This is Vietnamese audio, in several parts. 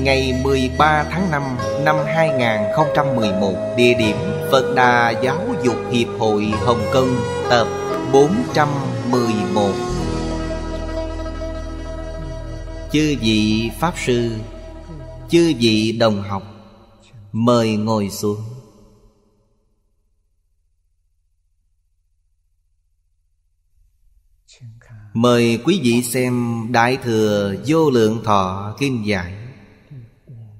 ngày 13 tháng 5 năm 2011 địa điểm Phật Đà Giáo dục Hiệp hội Hồng Kông tập 411 Chư vị Pháp Sư Chư vị đồng học Mời ngồi xuống Mời quý vị xem Đại Thừa Vô Lượng Thọ kinh Giải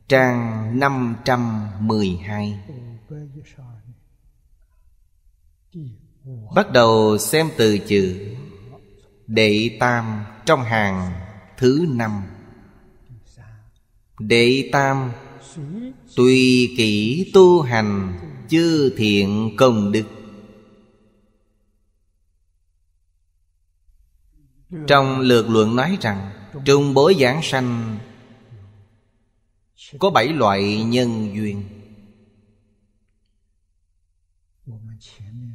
Trang 512 Bắt đầu xem từ chữ Đệ tam trong hàng thứ năm Đệ tam Tùy kỹ tu hành Chư thiện công đức Trong lược luận nói rằng Trung bối giảng sanh có bảy loại nhân duyên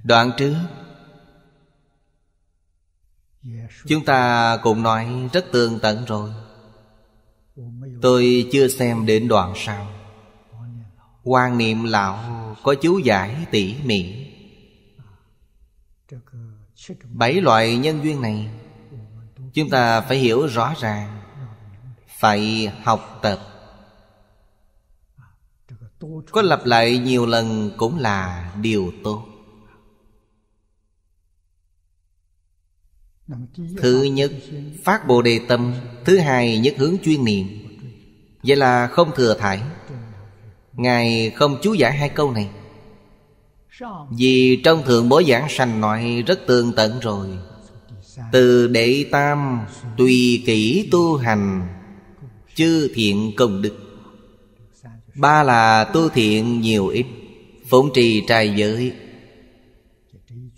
đoạn trước chúng ta cùng nói rất tường tận rồi tôi chưa xem đến đoạn sau quan niệm lão có chú giải tỉ mỉ bảy loại nhân duyên này chúng ta phải hiểu rõ ràng phải học tập có lặp lại nhiều lần cũng là điều tốt thứ nhất phát bồ đề tâm thứ hai nhất hướng chuyên niệm vậy là không thừa thải ngài không chú giải hai câu này vì trong thượng bối giảng sanh nói rất tương tận rồi Từ đệ tam tùy kỹ tu hành Chư thiện công đức Ba là tu thiện nhiều ít Phụng trì trai giới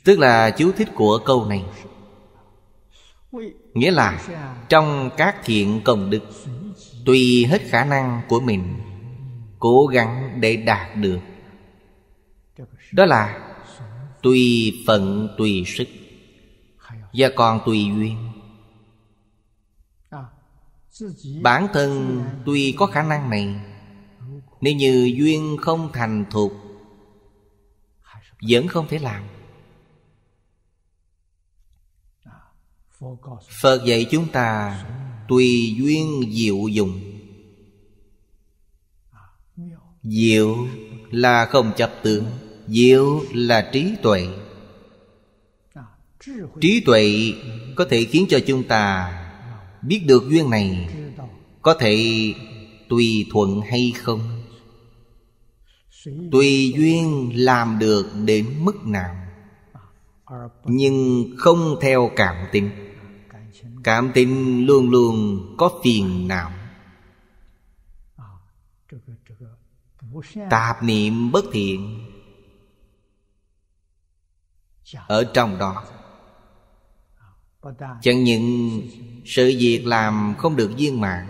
Tức là chú thích của câu này Nghĩa là Trong các thiện công đức Tùy hết khả năng của mình Cố gắng để đạt được Đó là Tùy phận tùy sức Và còn tùy duyên Bản thân tuy có khả năng này nếu như duyên không thành thuộc Vẫn không thể làm Phật dạy chúng ta Tùy duyên diệu dùng Diệu là không chấp tướng Diệu là trí tuệ Trí tuệ có thể khiến cho chúng ta Biết được duyên này Có thể tùy thuận hay không tùy duyên làm được đến mức nào nhưng không theo cảm tình cảm tình luôn luôn có phiền não tạp niệm bất thiện ở trong đó chẳng những sự việc làm không được viên mãn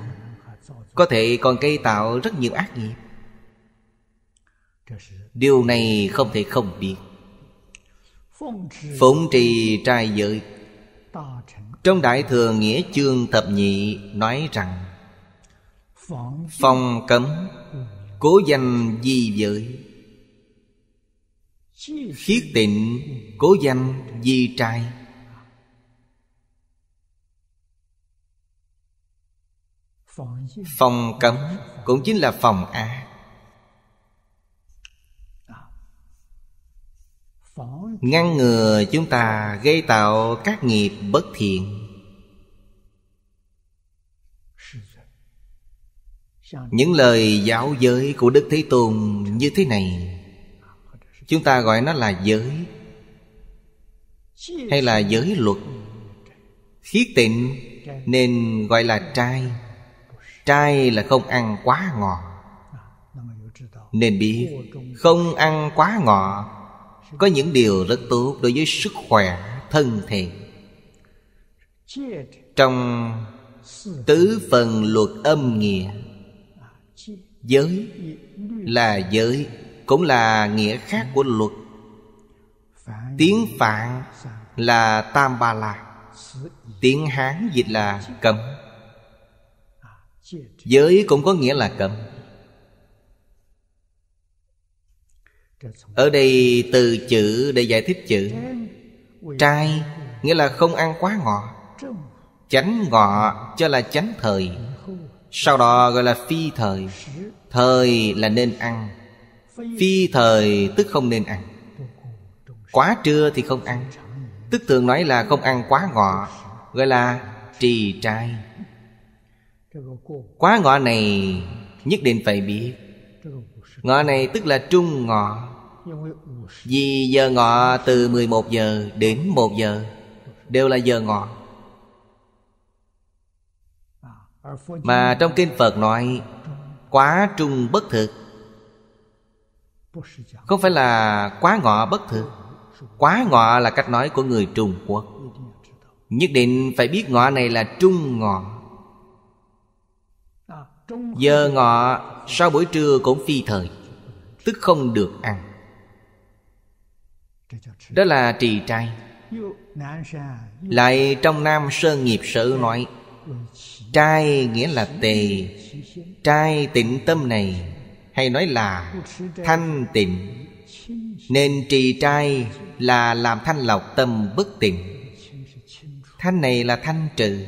có thể còn gây tạo rất nhiều ác nghiệp điều này không thể không biết phụng trì trai giới trong đại thừa nghĩa chương thập nhị nói rằng phòng cấm cố danh di giới khiết tịnh cố danh di trai phòng cấm cũng chính là phòng a ngăn ngừa chúng ta gây tạo các nghiệp bất thiện những lời giáo giới của đức thế tôn như thế này chúng ta gọi nó là giới hay là giới luật khiết tịnh nên gọi là trai trai là không ăn quá ngọt nên biết không ăn quá ngọt có những điều rất tốt đối với sức khỏe thân thể trong tứ phần luật âm nghĩa giới là giới cũng là nghĩa khác của luật tiếng phạn là tam ba la tiếng hán dịch là cấm giới cũng có nghĩa là cấm ở đây từ chữ để giải thích chữ trai nghĩa là không ăn quá ngọ chánh ngọ cho là chánh thời sau đó gọi là phi thời thời là nên ăn phi thời tức không nên ăn quá trưa thì không ăn tức thường nói là không ăn quá ngọ gọi là trì trai quá ngọ này nhất định phải biết ngọ này tức là trung ngọ vì giờ ngọ từ 11 giờ đến 1 giờ Đều là giờ ngọ Mà trong kinh Phật nói Quá trung bất thực Không phải là quá ngọ bất thực Quá ngọ là cách nói của người Trung Quốc Nhất định phải biết ngọ này là trung ngọ Giờ ngọ sau buổi trưa cũng phi thời Tức không được ăn đó là trì trai lại trong nam sơn nghiệp sự nói trai nghĩa là tề trai tịnh tâm này hay nói là thanh tịnh nên trì trai là làm thanh lọc tâm bất tịnh thanh này là thanh trừ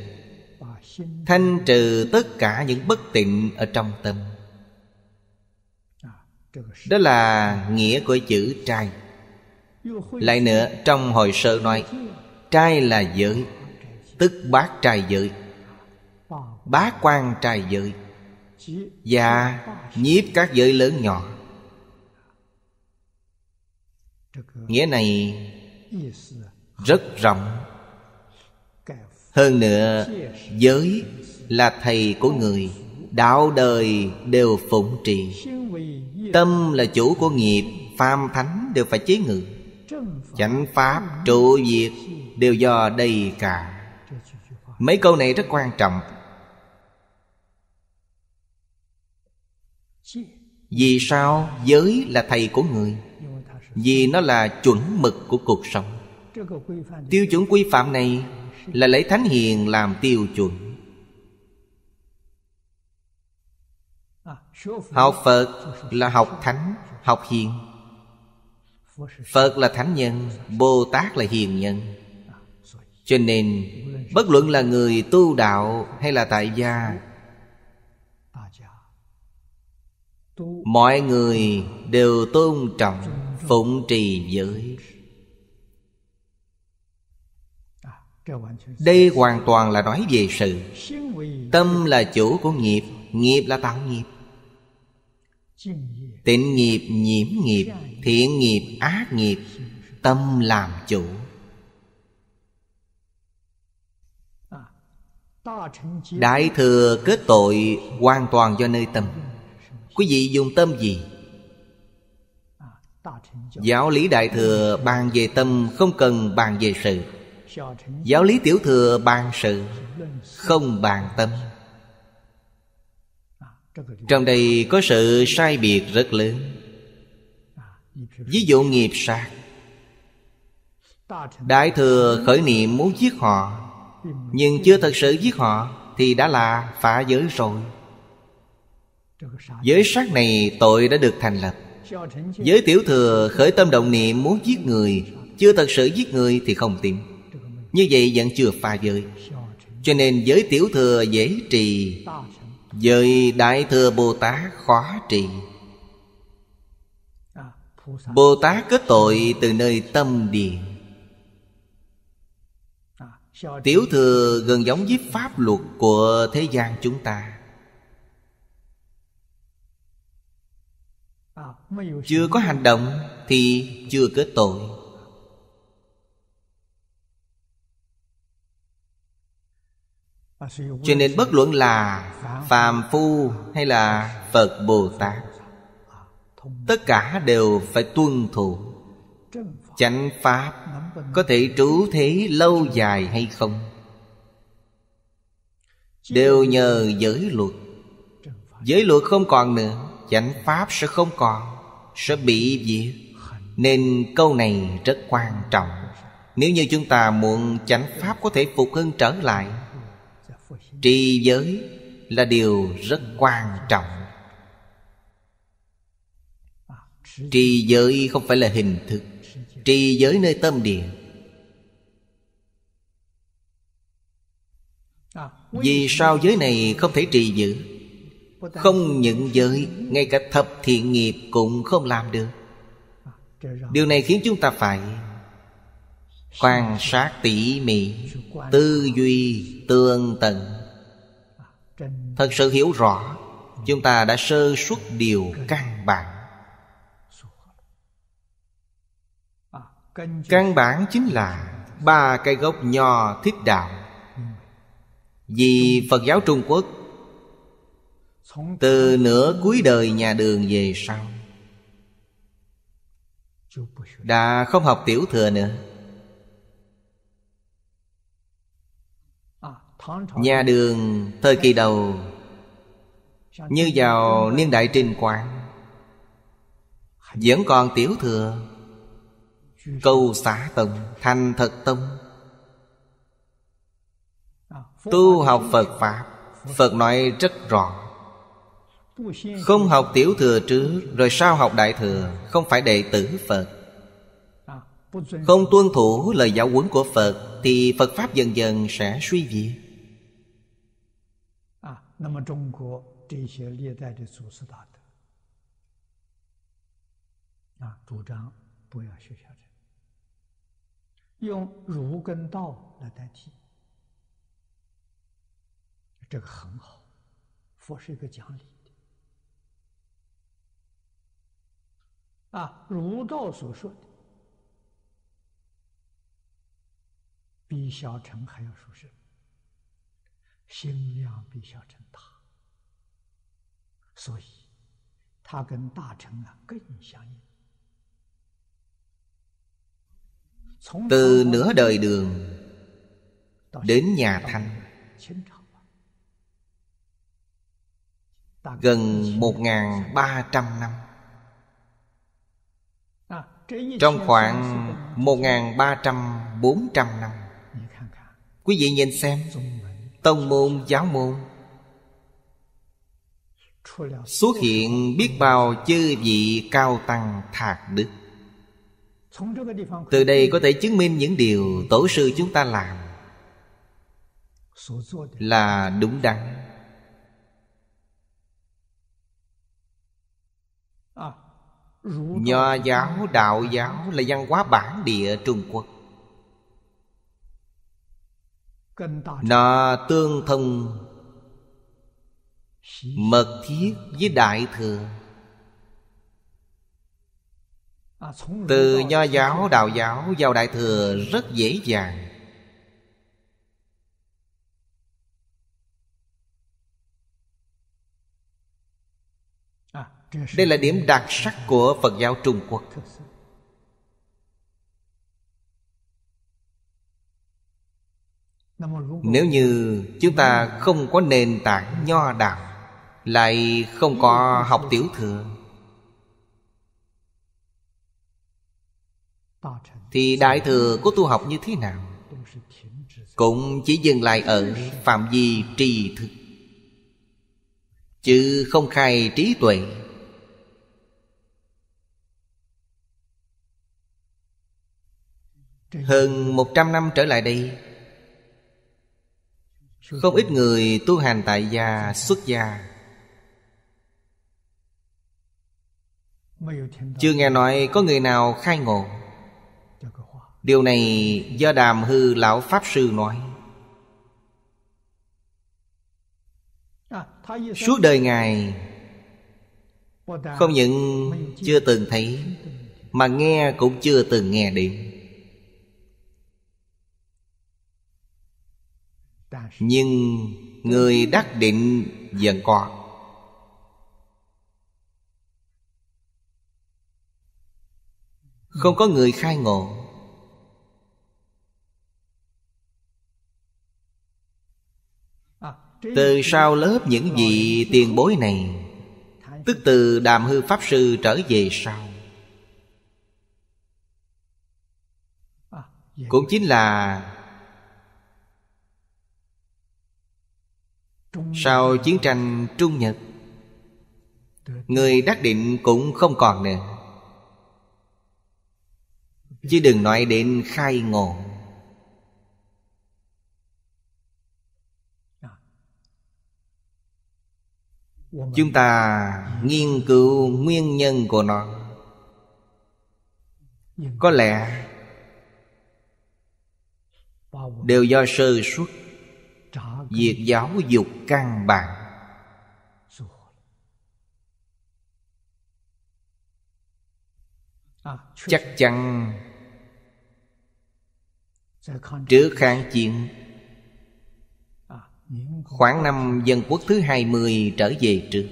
thanh trừ tất cả những bất tịnh ở trong tâm đó là nghĩa của chữ trai lại nữa trong hồi sơ nói Trai là giới Tức bát trai giới bát quan trai giới Và nhiếp các giới lớn nhỏ Nghĩa này rất rộng Hơn nữa giới là thầy của người Đạo đời đều phụng trì Tâm là chủ của nghiệp Phàm thánh đều phải chế ngự chánh pháp trụ diệt đều do đây cả mấy câu này rất quan trọng vì sao giới là thầy của người vì nó là chuẩn mực của cuộc sống tiêu chuẩn quy phạm này là lấy thánh hiền làm tiêu chuẩn học phật là học thánh học hiền Phật là thánh nhân Bồ Tát là hiền nhân Cho nên Bất luận là người tu đạo hay là tại gia Mọi người đều tôn trọng Phụng trì giới Đây hoàn toàn là nói về sự Tâm là chủ của nghiệp Nghiệp là tạo nghiệp Tịnh nghiệp nhiễm nghiệp thiện nghiệp ác nghiệp tâm làm chủ đại thừa kết tội hoàn toàn do nơi tâm quý vị dùng tâm gì giáo lý đại thừa bàn về tâm không cần bàn về sự giáo lý tiểu thừa bàn sự không bàn tâm trong đây có sự sai biệt rất lớn Ví dụ nghiệp sát Đại thừa khởi niệm muốn giết họ Nhưng chưa thật sự giết họ Thì đã là phá giới rồi Giới sát này tội đã được thành lập Giới tiểu thừa khởi tâm động niệm muốn giết người Chưa thật sự giết người thì không tin Như vậy vẫn chưa phá giới Cho nên giới tiểu thừa dễ trì Giới đại thừa Bồ Tát khó trì Bồ Tát kết tội từ nơi tâm địa Tiểu thừa gần giống với pháp luật của thế gian chúng ta Chưa có hành động thì chưa kết tội Cho nên bất luận là Phàm Phu hay là Phật Bồ Tát tất cả đều phải tuân thủ chánh pháp có thể trú thế lâu dài hay không đều nhờ giới luật giới luật không còn nữa chánh pháp sẽ không còn sẽ bị diệt nên câu này rất quan trọng nếu như chúng ta muốn chánh pháp có thể phục hưng trở lại dạ trì giới là điều rất quan trọng trì giới không phải là hình thức trì giới nơi tâm địa vì sao giới này không thể trì giữ không những giới ngay cả thập thiện nghiệp cũng không làm được điều này khiến chúng ta phải quan sát tỉ mỉ tư duy tương tận thật sự hiểu rõ chúng ta đã sơ xuất điều căn bản căn bản chính là ba cây gốc nho thiết đạo vì phật giáo trung quốc từ nửa cuối đời nhà đường về sau đã không học tiểu thừa nữa nhà đường thời kỳ đầu như vào niên đại trình quảng vẫn còn tiểu thừa Câu xá tông Thành thật tông Tu học Phật Pháp Phật nói rất rõ Không học tiểu thừa trước Rồi sao học đại thừa Không phải đệ tử Phật Không tuân thủ lời giáo huấn của Phật Thì Phật Pháp dần dần sẽ suy diệt 用儒跟道来代替，这个很好。佛是一个讲理的，啊，儒道所说的，比小乘还要舒适，心量比小乘大，所以他跟大乘啊更相应。Từ nửa đời đường Đến nhà Thanh Gần 1.300 năm Trong khoảng 1.300-400 năm Quý vị nhìn xem Tông môn, giáo môn Xuất hiện biết bao chư vị cao tăng thạc đức từ đây có thể chứng minh những điều tổ sư chúng ta làm là đúng đắn à, nho giáo đạo giáo là văn hóa bản địa trung quốc nó tương thông mật thiết với đại thừa À, từ nho giáo đạo giáo vào đại thừa rất dễ dàng à, đây là điểm đặc sắc của phật giáo trung quốc nếu như chúng ta không có nền tảng nho đạo lại không có học tiểu thừa thì đại thừa của tu học như thế nào cũng chỉ dừng lại ở phạm vi tri thức chứ không khai trí tuệ Hơn một trăm năm trở lại đây Không ít người tu hành tại gia, xuất gia Chưa nghe nói có người nào khai ngộ Điều này do Đàm Hư Lão Pháp Sư nói Suốt đời Ngài Không những chưa từng thấy Mà nghe cũng chưa từng nghe đến Nhưng người đắc định vẫn có Không có người khai ngộ từ sau lớp những vị tiền bối này tức từ đàm hư pháp sư trở về sau cũng chính là sau chiến tranh trung nhật người đắc định cũng không còn nữa chứ đừng nói đến khai ngộ chúng ta nghiên cứu nguyên nhân của nó có lẽ đều do sơ xuất việc giáo dục căn bản à, chắc chắn trước kháng chiến Khoảng năm dân quốc thứ hai mươi trở về trước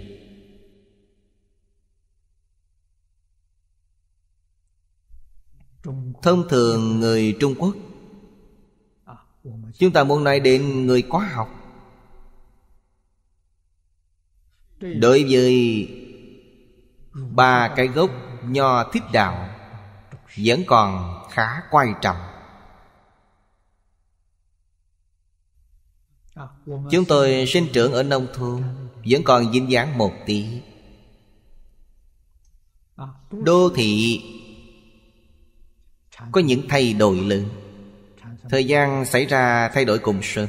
Thông thường người Trung Quốc Chúng ta muốn nói đến người có học Đối với ba cái gốc nho thích đạo Vẫn còn khá quan trọng Chúng tôi sinh trưởng ở nông thôn Vẫn còn dinh dáng một tí Đô thị Có những thay đổi lớn Thời gian xảy ra thay đổi cùng sớm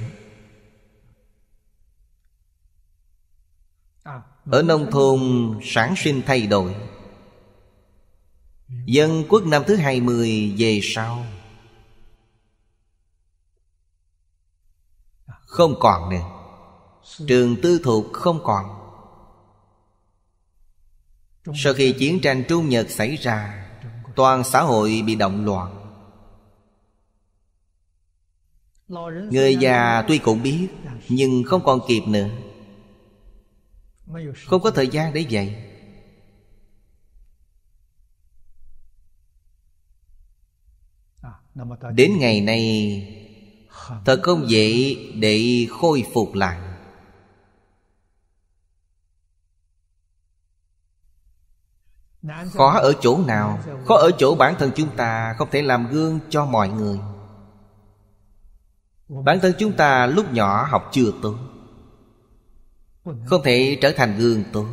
Ở nông thôn sản sinh thay đổi Dân quốc năm thứ 20 về sau Không còn nữa Trường tư thuộc không còn Sau khi chiến tranh Trung Nhật xảy ra Toàn xã hội bị động loạn Người già tuy cũng biết Nhưng không còn kịp nữa Không có thời gian để dạy Đến ngày nay Thật không dễ để khôi phục lại Khó ở chỗ nào Khó ở chỗ bản thân chúng ta không thể làm gương cho mọi người Bản thân chúng ta lúc nhỏ học chưa tốt Không thể trở thành gương tốt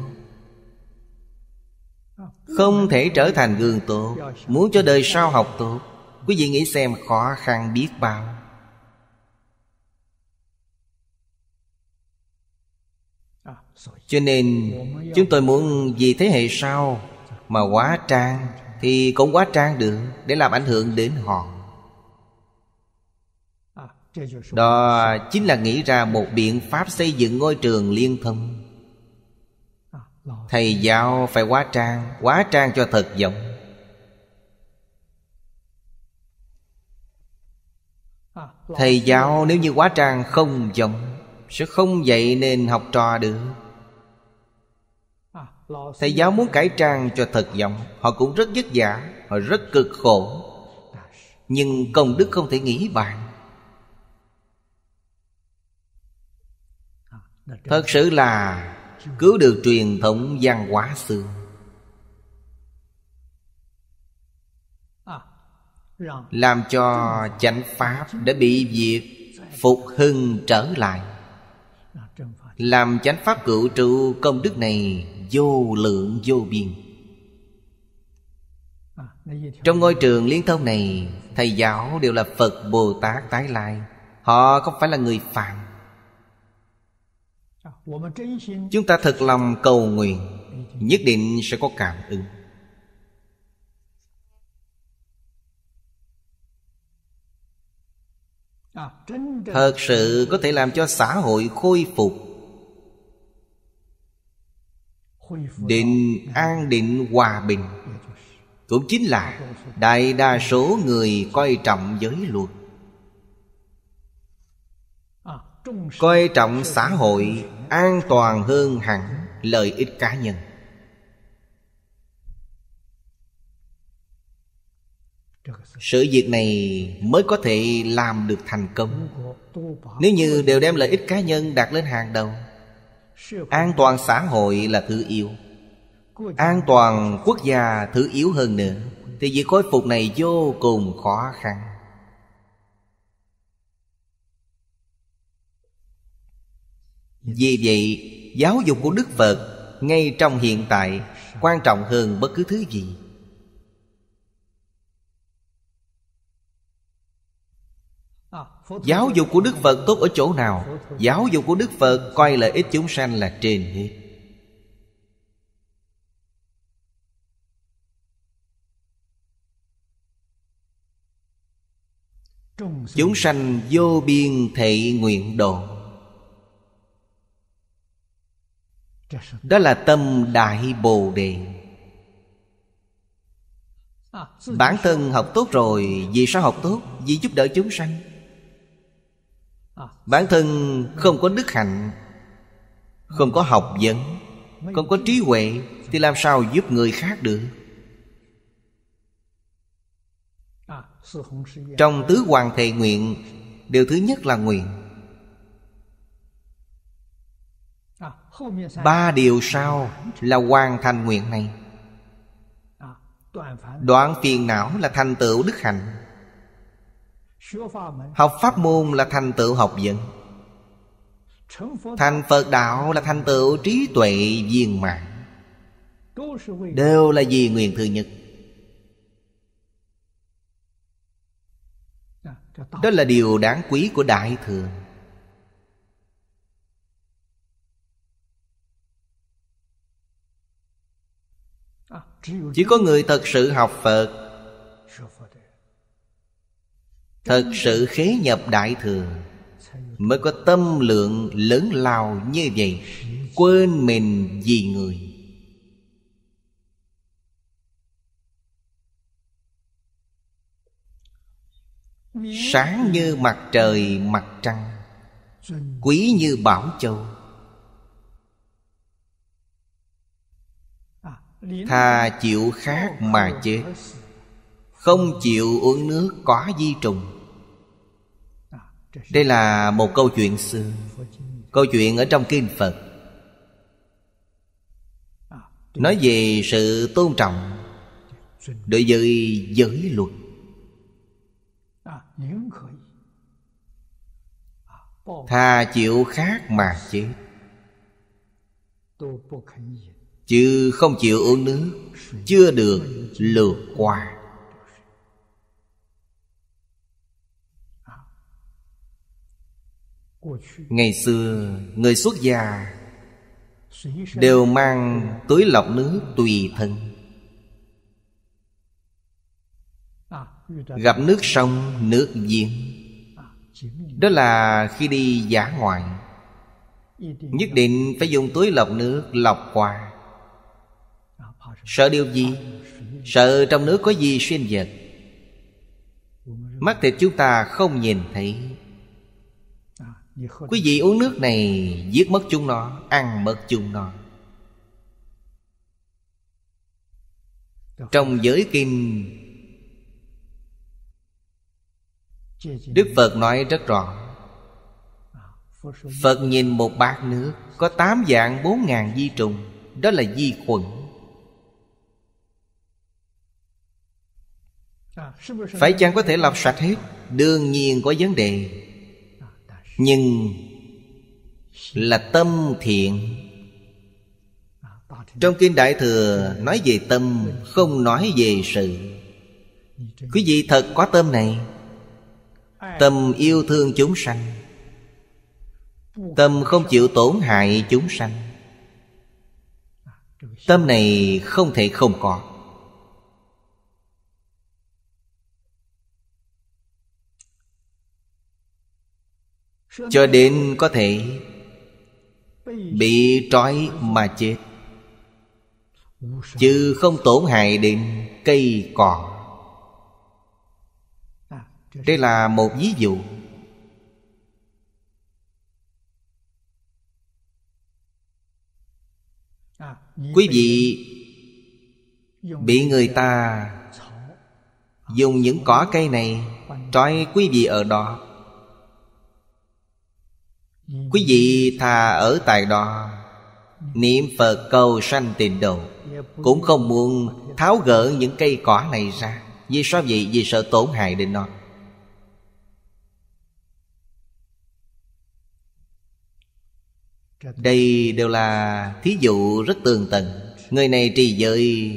Không thể trở thành gương tốt Muốn cho đời sau học tốt Quý vị nghĩ xem khó khăn biết bao cho nên chúng tôi muốn vì thế hệ sau mà quá trang thì cũng quá trang được để làm ảnh hưởng đến họ đó chính là nghĩ ra một biện pháp xây dựng ngôi trường liên thông Thầy giáo phải quá trang Quá trang cho thật giống Thầy giáo nếu như quá trang không giống Sẽ không dạy nên học trò được Thầy giáo muốn cải trang cho thật giọng Họ cũng rất vất vả Họ rất cực khổ Nhưng công đức không thể nghĩ bạn Thật sự là Cứu được truyền thống văn hóa xưa Làm cho chánh pháp đã bị diệt Phục hưng trở lại Làm chánh pháp cựu trụ công đức này vô lượng vô biên à, Trong ngôi trường liên thông này Thầy giáo đều là Phật Bồ Tát Tái Lai Họ không phải là người phạm à, Chúng ta thật lòng cầu nguyện Nhất định sẽ có cảm ứng à, Thật sự có thể làm cho xã hội khôi phục định an định hòa bình cũng chính là đại đa số người coi trọng giới luật coi trọng xã hội an toàn hơn hẳn lợi ích cá nhân sự việc này mới có thể làm được thành công nếu như đều đem lợi ích cá nhân đặt lên hàng đầu an toàn xã hội là thứ yếu an toàn quốc gia thứ yếu hơn nữa thì việc khôi phục này vô cùng khó khăn vì vậy giáo dục của đức phật ngay trong hiện tại quan trọng hơn bất cứ thứ gì Giáo dục của Đức Phật tốt ở chỗ nào? Giáo dục của Đức Phật coi lợi ích chúng sanh là trên hết. Chúng sanh vô biên thị nguyện độ Đó là tâm Đại Bồ Đề Bản thân học tốt rồi Vì sao học tốt? Vì giúp đỡ chúng sanh bản thân không có đức hạnh không có học vấn không có trí huệ thì làm sao giúp người khác được trong tứ hoàng thệ nguyện điều thứ nhất là nguyện ba điều sau là hoàn thành nguyện này đoạn phiền não là thành tựu đức hạnh Học pháp môn là thành tựu học vấn Thành Phật Đạo là thành tựu trí tuệ viên mạng Đều là vì nguyện thứ nhất Đó là điều đáng quý của Đại Thừa Chỉ có người thật sự học Phật Thật sự khế nhập đại thừa Mới có tâm lượng lớn lao như vậy Quên mình vì người Sáng như mặt trời mặt trăng Quý như bảo châu Tha chịu khác mà chết không chịu uống nước có di trùng đây là một câu chuyện xưa câu chuyện ở trong kinh phật nói về sự tôn trọng đối với giới luật thà chịu khác mà chết chứ không chịu uống nước chưa được lượt qua ngày xưa người xuất gia đều mang túi lọc nước tùy thân à, gặp nước sông nước giếng à, đó là khi đi giả ngoại nhất định phải dùng túi lọc nước lọc qua à, sợ điều gì sợ trong nước có gì xuyên vật mắt thịt chúng ta không nhìn thấy Quý vị uống nước này Giết mất chúng nó Ăn mất chúng nó Trong giới kinh Đức Phật nói rất rõ Phật nhìn một bát nước Có tám dạng bốn ngàn di trùng Đó là di khuẩn Phải chăng có thể lọc sạch hết Đương nhiên có vấn đề nhưng là tâm thiện trong kinh đại thừa nói về tâm không nói về sự quý vị thật có tâm này tâm yêu thương chúng sanh tâm không chịu tổn hại chúng sanh tâm này không thể không có cho đến có thể bị trói mà chết chứ không tổn hại đến cây cỏ đây là một ví dụ quý vị bị người ta dùng những cỏ cây này trói quý vị ở đó Quý vị thà ở tại đó Niệm Phật cầu sanh tịnh độ Cũng không muốn tháo gỡ những cây cỏ này ra Vì sao vậy? Vì sợ tổn hại đến nó Đây đều là thí dụ rất tường tận Người này trì giới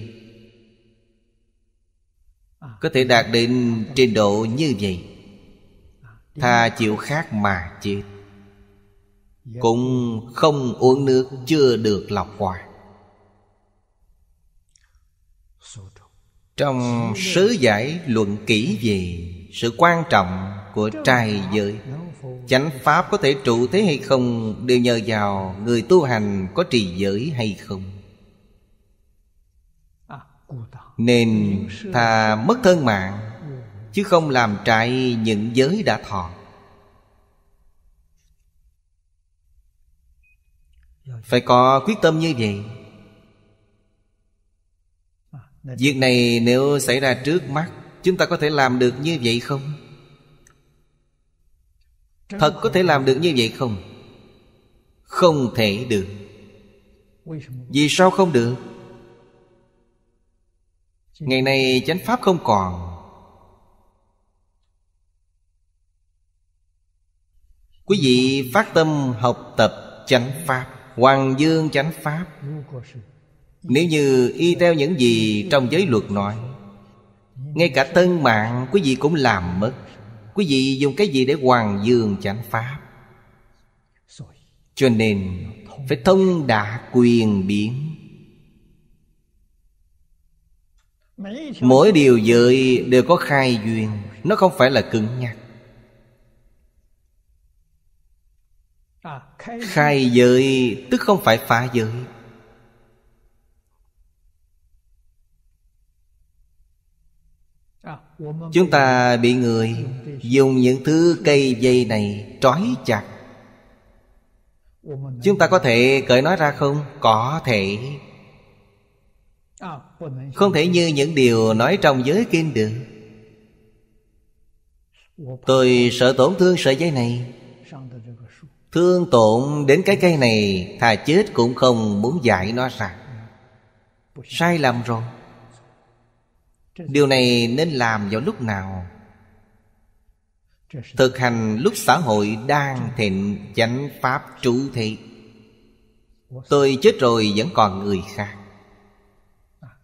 Có thể đạt đến trình độ như vậy Tha chịu khác mà chết Dạ. Cũng không uống nước chưa được lọc qua Trong sứ giải luận kỹ về Sự quan trọng của trai giới Chánh Pháp có thể trụ thế hay không Đều nhờ vào người tu hành có trì giới hay không Nên thà mất thân mạng Chứ không làm trại những giới đã thọ phải có quyết tâm như vậy à, việc này nếu xảy ra trước mắt chúng ta có thể làm được như vậy không thật có thể làm được như vậy không không thể được vì sao không được ngày nay chánh pháp không còn quý vị phát tâm học tập chánh pháp Hoàng dương chánh pháp Nếu như y theo những gì trong giới luật nói Ngay cả thân mạng quý vị cũng làm mất Quý vị dùng cái gì để hoàng dương chánh pháp Cho nên phải thông đạt quyền biến Mỗi điều giới đều có khai duyên Nó không phải là cứng nhắc khai giới tức không phải phá giới à, chúng ta bị người dùng những thứ cây dây này trói chặt chúng ta có thể cởi nói ra không có thể à, không thể như những điều nói trong giới kinh được tôi sợ tổn thương sợi dây này Thương tổn đến cái cây này Thà chết cũng không muốn giải nó ra Sai lầm rồi Điều này nên làm vào lúc nào Thực hành lúc xã hội đang thịnh chánh pháp trú thị Tôi chết rồi vẫn còn người khác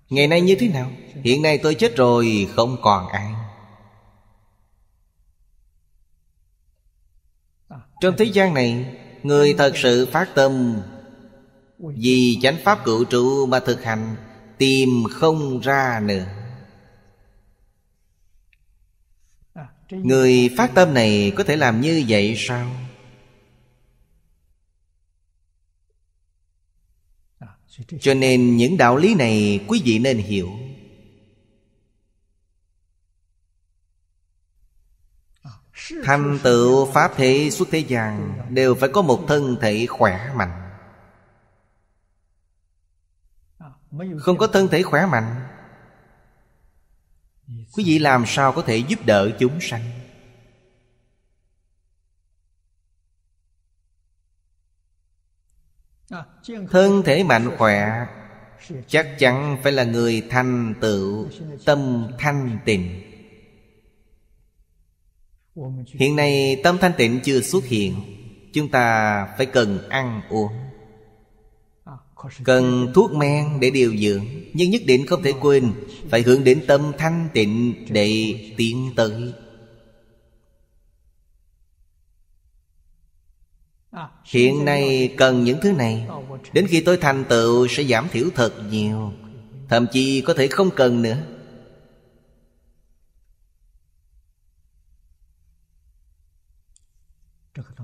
Ngày nay như thế nào Hiện nay tôi chết rồi không còn ai Trong thế gian này Người thật sự phát tâm Vì chánh pháp cựu trụ mà thực hành Tìm không ra nữa Người phát tâm này có thể làm như vậy sao? Cho nên những đạo lý này quý vị nên hiểu Thành tựu Pháp thế xuất thế gian Đều phải có một thân thể khỏe mạnh Không có thân thể khỏe mạnh Quý vị làm sao có thể giúp đỡ chúng sanh Thân thể mạnh khỏe Chắc chắn phải là người thanh tựu Tâm thanh tịnh hiện nay tâm thanh tịnh chưa xuất hiện chúng ta phải cần ăn uống cần thuốc men để điều dưỡng nhưng nhất định không thể quên phải hướng đến tâm thanh tịnh để tiến tới hiện nay cần những thứ này đến khi tôi thành tựu sẽ giảm thiểu thật nhiều thậm chí có thể không cần nữa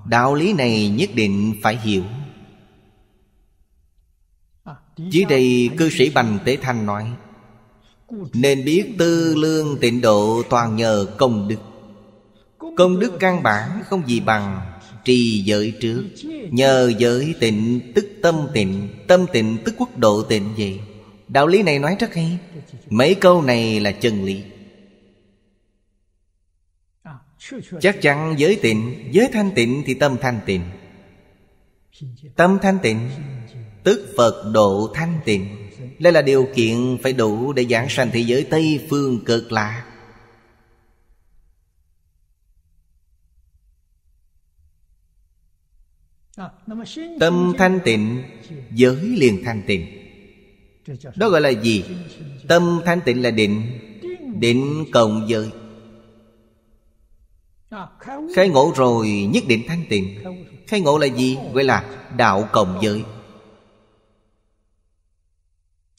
đạo lý này nhất định phải hiểu dưới đây cư sĩ bành tế thanh nói nên biết tư lương tịnh độ toàn nhờ công đức Công đức căn bản không gì bằng Trì giới trước Nhờ giới tịnh tức tâm tịnh Tâm tịnh tức quốc độ tịnh vậy Đạo lý này nói rất hay Mấy câu này là chân lý Chắc chắn giới tịnh Giới thanh tịnh thì tâm thanh tịnh Tâm thanh tịnh Tức Phật độ thanh tịnh Đây là điều kiện phải đủ Để giảng sanh thế giới Tây phương cực lạc Tâm thanh tịnh Giới liền thanh tịnh Đó gọi là gì? Tâm thanh tịnh là định Định cộng giới À. Khai ngộ rồi nhất định thanh tịnh Khai ngộ là gì? Gọi là đạo cộng giới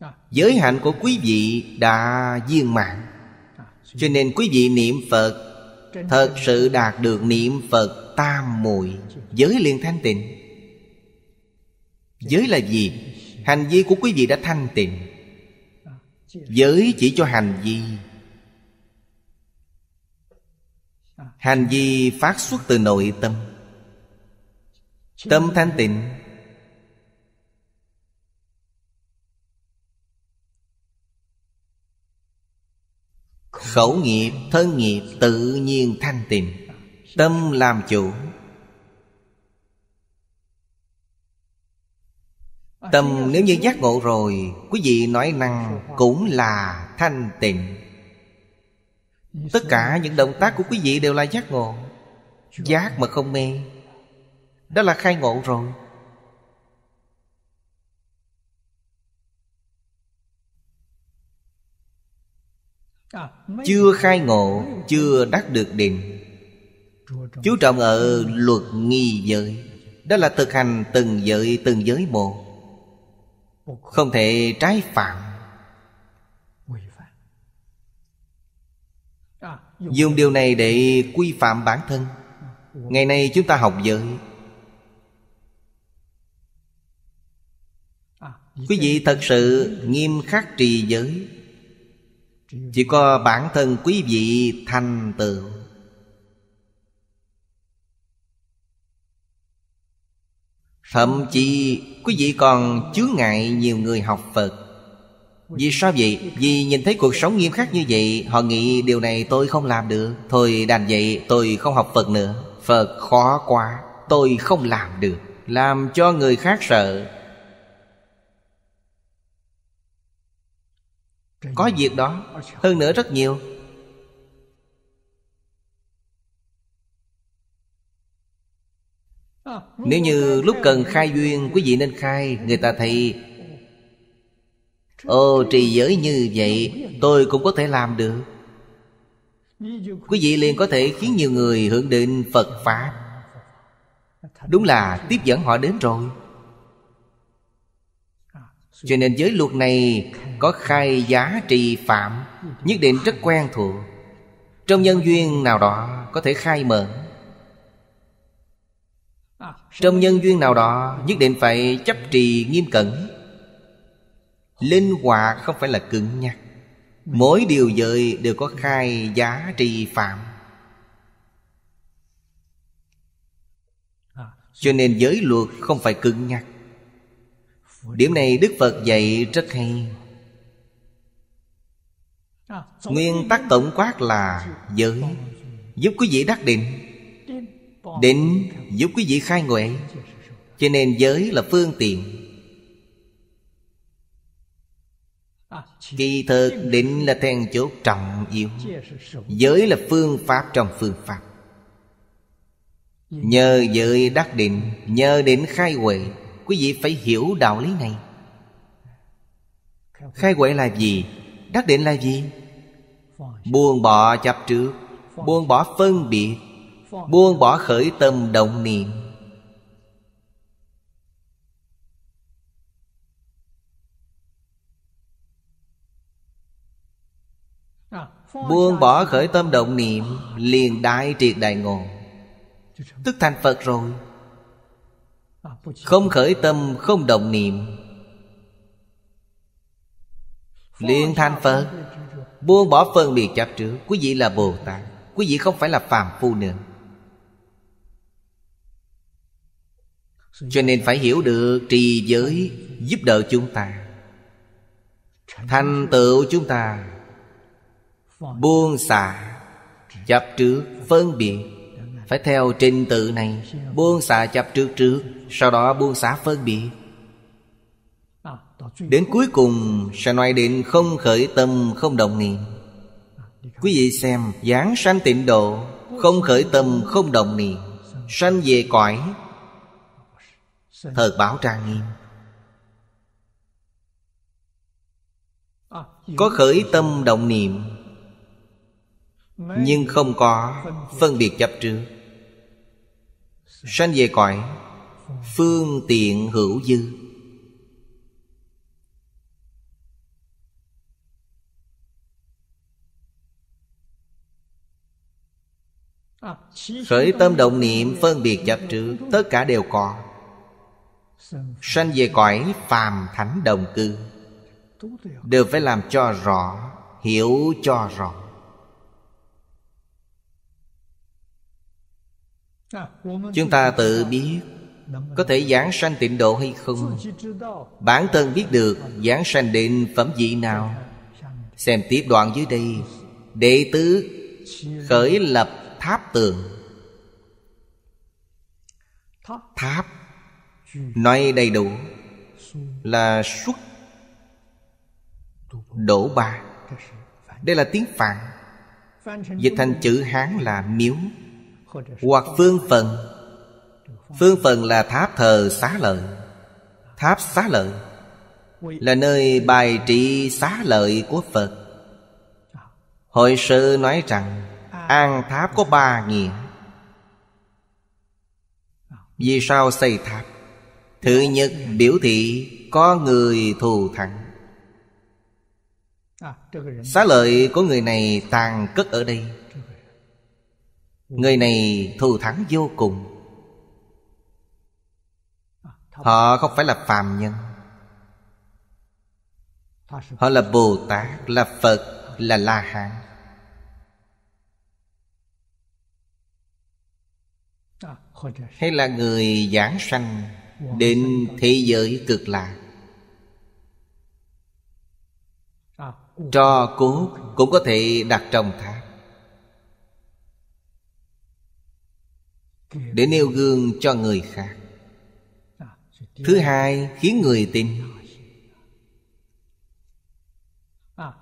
à. Giới hạnh của quý vị đã viên mạng à, Cho nên quý vị niệm Phật Thật sự đạt được niệm Phật tam muội Giới liền thanh tịnh Giới là gì? Hành vi của quý vị đã thanh tịnh Giới chỉ cho hành vi hành vi phát xuất từ nội tâm tâm thanh tịnh khẩu nghiệp thân nghiệp tự nhiên thanh tịnh tâm làm chủ tâm nếu như giác ngộ rồi quý vị nói năng cũng là thanh tịnh tất cả những động tác của quý vị đều là giác ngộ giác mà không mê đó là khai ngộ rồi à, chưa khai ngộ chưa đắc được định chú trọng ở luật nghi giới đó là thực hành từng giới từng giới một không thể trái phạm dùng điều này để quy phạm bản thân ngày nay chúng ta học giới quý vị thật sự nghiêm khắc trì giới chỉ có bản thân quý vị thành tựu thậm chí quý vị còn chướng ngại nhiều người học phật vì sao vậy? Vì nhìn thấy cuộc sống nghiêm khắc như vậy Họ nghĩ điều này tôi không làm được Thôi đành vậy tôi không học Phật nữa Phật khó quá Tôi không làm được Làm cho người khác sợ Có việc đó Hơn nữa rất nhiều Nếu như lúc cần khai duyên Quý vị nên khai Người ta thấy Ô trì giới như vậy Tôi cũng có thể làm được Quý vị liền có thể khiến nhiều người hưởng định Phật Pháp Đúng là tiếp dẫn họ đến rồi Cho nên giới luật này Có khai giá trì phạm Nhất định rất quen thuộc Trong nhân duyên nào đó Có thể khai mở Trong nhân duyên nào đó Nhất định phải chấp trì nghiêm cẩn linh hoạt không phải là cứng nhắc mỗi điều giới đều có khai giá trị phạm cho nên giới luật không phải cứng nhắc điểm này đức phật dạy rất hay nguyên tắc tổng quát là giới giúp quý vị đắc định định giúp quý vị khai nguyện cho nên giới là phương tiện Kỳ thực định là then chốt trọng yếu Giới là phương pháp trong phương pháp Nhờ giới đắc định Nhờ định khai huệ Quý vị phải hiểu đạo lý này Khai huệ là gì? Đắc định là gì? Buông bỏ chấp trước Buông bỏ phân biệt Buông bỏ khởi tâm động niệm Buông bỏ khởi tâm động niệm Liền đại triệt đại ngộ Tức thành Phật rồi Không khởi tâm không động niệm Liền thành Phật Buông bỏ phân biệt chấp trước Quý vị là Bồ Tát Quý vị không phải là phàm phu nữa Cho nên phải hiểu được trì giới giúp đỡ chúng ta Thành tựu chúng ta Buông xả Chấp trước phân biệt Phải theo trình tự này Buông xả chấp trước trước Sau đó buông xả phân biệt Đến cuối cùng sẽ nói đến không khởi tâm không động niệm Quý vị xem Giảng sanh tịnh độ Không khởi tâm không động niệm Sanh về cõi Thật báo trang nghiêm Có khởi tâm động niệm nhưng không có phân biệt chấp trước sanh về cõi phương tiện hữu dư khởi tâm động niệm phân biệt chấp trước tất cả đều có sanh về cõi phàm thánh đồng cư đều phải làm cho rõ hiểu cho rõ Chúng ta tự biết Có thể giảng sanh tịnh độ hay không Bản thân biết được giảng sanh định phẩm vị nào Xem tiếp đoạn dưới đây Đệ tứ khởi lập tháp tường Tháp Nói đầy đủ Là xuất Đổ ba Đây là tiếng Phạn Dịch thành chữ Hán là miếu hoặc phương phần Phương phần là tháp thờ xá lợi Tháp xá lợi Là nơi bài trị xá lợi của Phật Hội sư nói rằng An tháp có ba nghĩa Vì sao xây tháp Thứ nhất biểu thị có người thù thẳng Xá lợi của người này tàn cất ở đây Người này thù thắng vô cùng Họ không phải là phàm nhân Họ là Bồ Tát, là Phật, là La Hán Hay là người giảng sanh Đến thế giới cực lạc Trò cốt cũng có thể đặt trong thác để nêu gương cho người khác thứ hai khiến người tin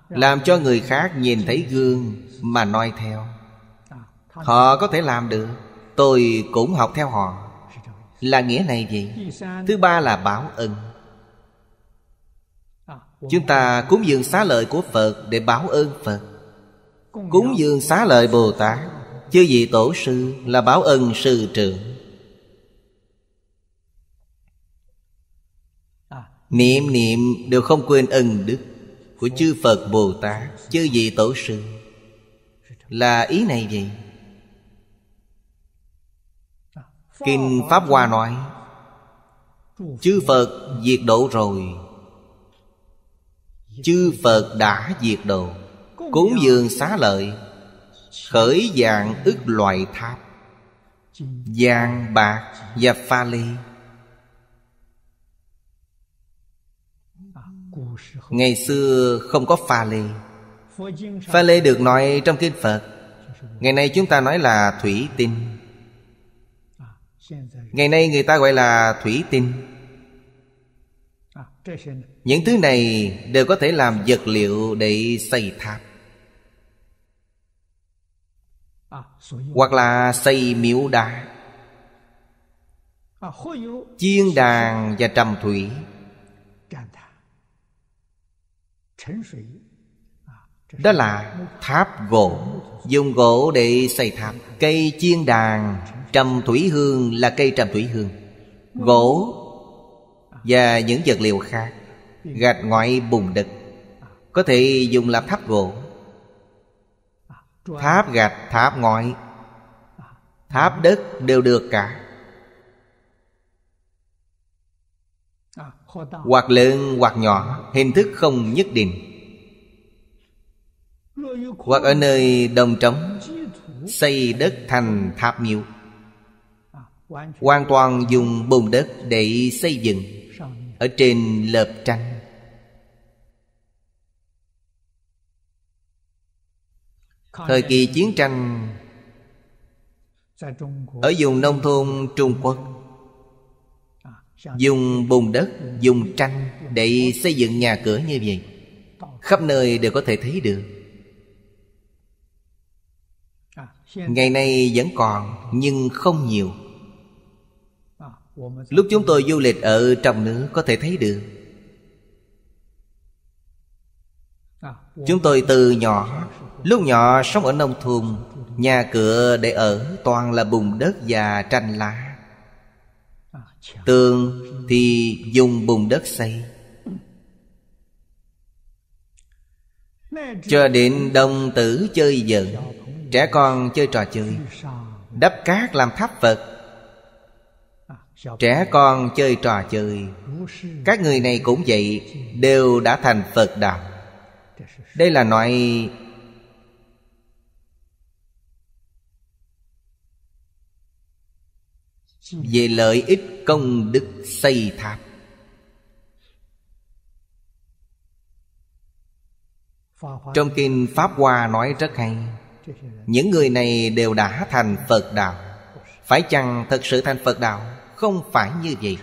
làm cho người khác nhìn thấy gương mà noi theo họ có thể làm được tôi cũng học theo họ là nghĩa này gì thứ ba là báo ân chúng ta cúng dường xá lợi của phật để báo ơn phật cúng dường xá lợi bồ tát chư vị tổ sư là báo ân sư trưởng à. niệm niệm đều không quên ân đức của chư phật bồ tát chư vị tổ sư là ý này gì kinh pháp hoa nói chư phật diệt độ rồi chư phật đã diệt độ cúng dường xá lợi khởi dạng ức loại tháp vàng bạc và pha lê ngày xưa không có pha lê pha lê được nói trong kinh phật ngày nay chúng ta nói là thủy tinh ngày nay người ta gọi là thủy tinh những thứ này đều có thể làm vật liệu để xây tháp hoặc là xây miếu đá chiên đàn và trầm thủy đó là tháp gỗ dùng gỗ để xây tháp cây chiên đàn trầm thủy hương là cây trầm thủy hương gỗ và những vật liệu khác gạch ngoại bùn đất có thể dùng làm tháp gỗ Tháp gạch, tháp ngói Tháp đất đều được cả à, Hoặc lớn hoặc nhỏ Hình thức không nhất định Hoặc ở nơi đồng trống Xây đất thành tháp miếu à, Hoàn toàn dùng bùn đất để xây dựng Ở trên lợp tranh Thời kỳ chiến tranh Ở vùng nông thôn Trung Quốc à, Dùng bùn đất, dùng tranh Để xây dựng nhà cửa như vậy Khắp nơi đều có thể thấy được à, Ngày nay vẫn còn Nhưng không nhiều à, Lúc chúng tôi du lịch ở trong nước Có thể thấy được Chúng tôi từ nhỏ Lúc nhỏ sống ở nông thôn Nhà cửa để ở toàn là bùn đất và tranh lá Tường thì dùng bùn đất xây Cho đến đồng tử chơi giận Trẻ con chơi trò chơi Đắp cát làm tháp Phật Trẻ con chơi trò chơi Các người này cũng vậy Đều đã thành Phật đạo đây là nói về lợi ích công đức xây tháp trong kinh pháp hoa nói rất hay những người này đều đã thành phật đạo phải chăng thật sự thành phật đạo không phải như vậy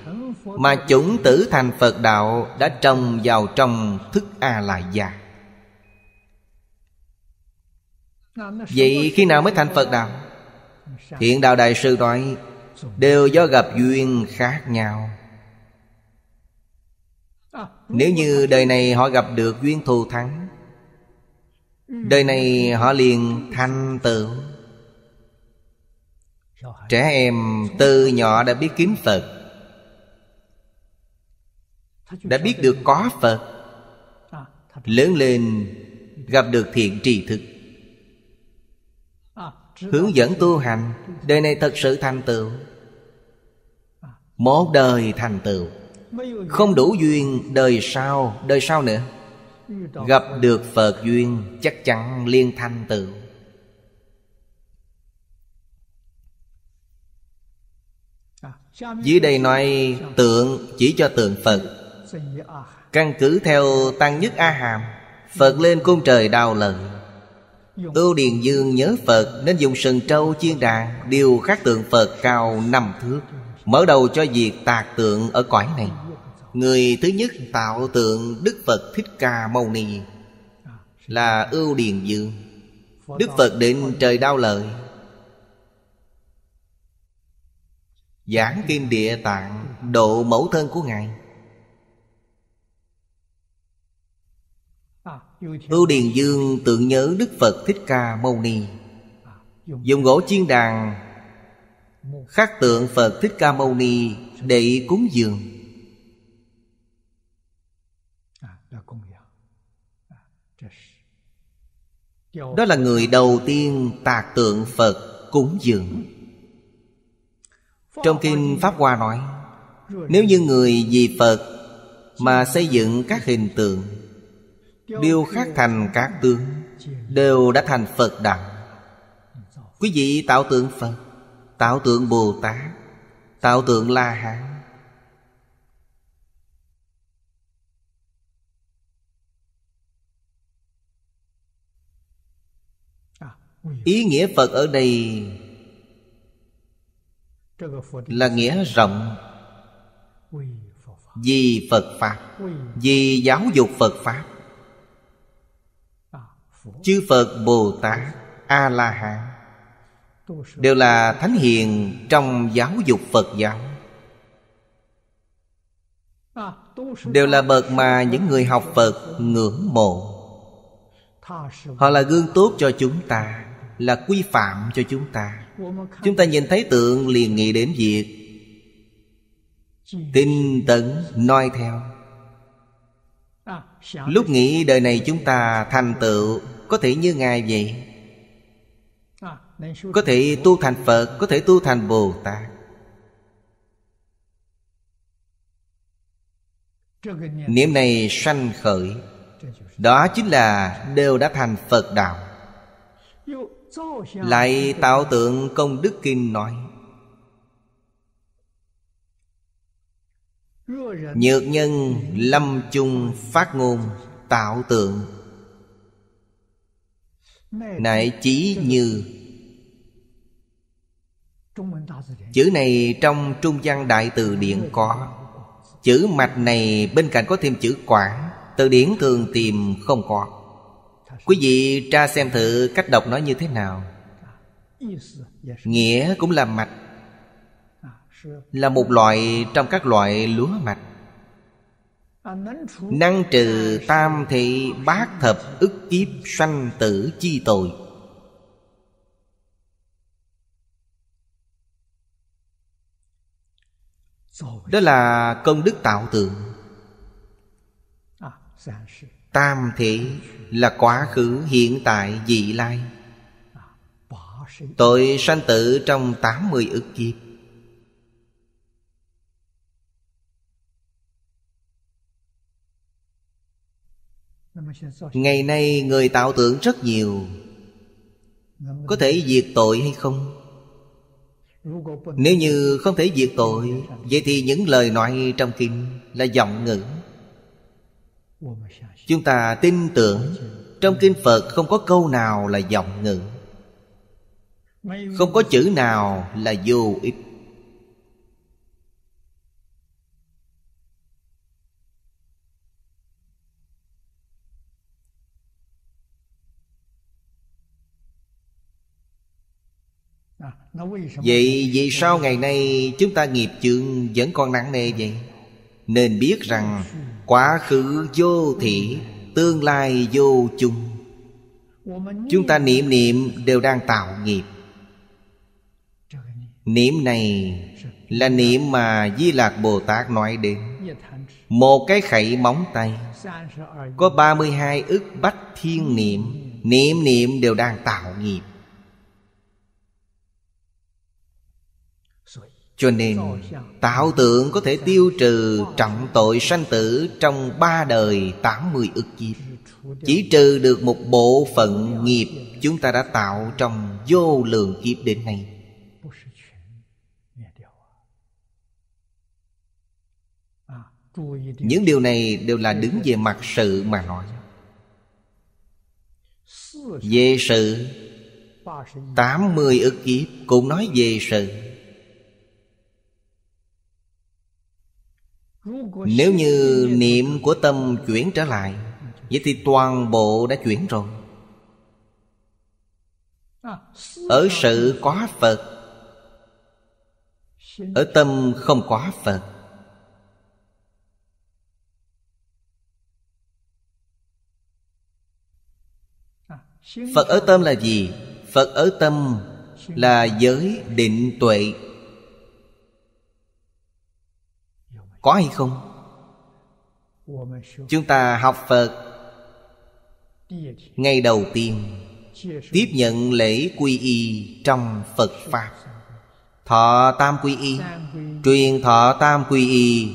mà chủng tử thành phật đạo đã trồng vào trong thức a la gia Vậy khi nào mới thành Phật Đạo? Hiện Đạo Đại Sư nói Đều do gặp duyên khác nhau Nếu như đời này họ gặp được duyên thù thắng Đời này họ liền thanh tựu Trẻ em từ nhỏ đã biết kiếm Phật Đã biết được có Phật Lớn lên gặp được thiện trì thực Hướng dẫn tu hành Đời này thật sự thành tựu Một đời thành tựu Không đủ duyên đời sau Đời sau nữa Gặp được Phật duyên Chắc chắn liên thanh tựu Dưới đây nói tượng chỉ cho tượng Phật Căn cứ theo Tăng Nhất A Hàm Phật lên cung trời đau lần Ưu Điền Dương nhớ Phật Nên dùng sừng trâu chiên đàn Điều khắc tượng Phật cao năm thước Mở đầu cho việc tạc tượng ở cõi này Người thứ nhất tạo tượng Đức Phật Thích Ca Mâu Ni Là Ưu Điền Dương Đức Phật định trời đau lợi Giảng kinh địa tạng Độ mẫu thân của Ngài Ưu Điền Dương tưởng nhớ Đức Phật Thích Ca Mâu Ni Dùng gỗ chiên đàn Khắc tượng Phật Thích Ca Mâu Ni Để cúng dường Đó là người đầu tiên tạc tượng Phật cúng dường Trong Kinh Pháp Hoa nói Nếu như người vì Phật Mà xây dựng các hình tượng đều khác thành các tướng Đều đã thành Phật đạo Quý vị tạo tượng Phật Tạo tượng Bồ Tát Tạo tượng La Hán Ý nghĩa Phật ở đây Là nghĩa rộng Vì Phật Pháp Vì giáo dục Phật Pháp chư phật bồ tát a la hán đều là thánh hiền trong giáo dục phật giáo đều là bậc mà những người học phật ngưỡng mộ họ là gương tốt cho chúng ta là quy phạm cho chúng ta chúng ta nhìn thấy tượng liền nghĩ đến việc tinh tấn noi theo lúc nghĩ đời này chúng ta thành tựu có thể như ngài vậy à, có thể tu thành phật có thể tu thành bồ tát niệm này sanh khởi đó chính là đều đã thành phật đạo lại tạo tượng công đức kinh nói Nhược nhân lâm chung phát ngôn tạo tượng Nại chỉ như Chữ này trong Trung văn Đại Từ Điển có Chữ mạch này bên cạnh có thêm chữ quản Từ điển thường tìm không có Quý vị tra xem thử cách đọc nó như thế nào Nghĩa cũng là mạch Là một loại trong các loại lúa mạch năng trừ tam thị bát thập ức kiếp sanh tử chi tội đó là công đức tạo tượng tam thị là quá khứ hiện tại dị lai tội sanh tử trong tám mươi ức kiếp ngày nay người tạo tượng rất nhiều có thể diệt tội hay không nếu như không thể diệt tội vậy thì những lời nói trong kinh là giọng ngữ chúng ta tin tưởng trong kinh phật không có câu nào là giọng ngữ không có chữ nào là vô ích Vậy vì sao ngày nay chúng ta nghiệp chướng vẫn còn nặng nề vậy? Nên biết rằng quá khứ vô thị, tương lai vô chung Chúng ta niệm niệm đều đang tạo nghiệp Niệm này là niệm mà Di Lạc Bồ Tát nói đến Một cái khẩy móng tay Có 32 ức bách thiên niệm Niệm niệm đều đang tạo nghiệp cho nên tạo tượng có thể tiêu trừ trọng tội sanh tử trong ba đời tám mươi ức kiếp Chỉ trừ được một bộ phận nghiệp chúng ta đã tạo trong vô lượng kiếp đến nay Những điều này đều là đứng về mặt sự mà nói Về sự 80 ức kiếp cũng nói về sự Nếu như niệm của tâm chuyển trở lại Vậy thì toàn bộ đã chuyển rồi Ở sự quá Phật Ở tâm không quá Phật Phật ở tâm là gì? Phật ở tâm là giới định tuệ Có hay không? Chúng ta học Phật Ngay đầu tiên Tiếp nhận lễ quy y trong Phật Pháp Thọ tam quy y Truyền thọ tam quy y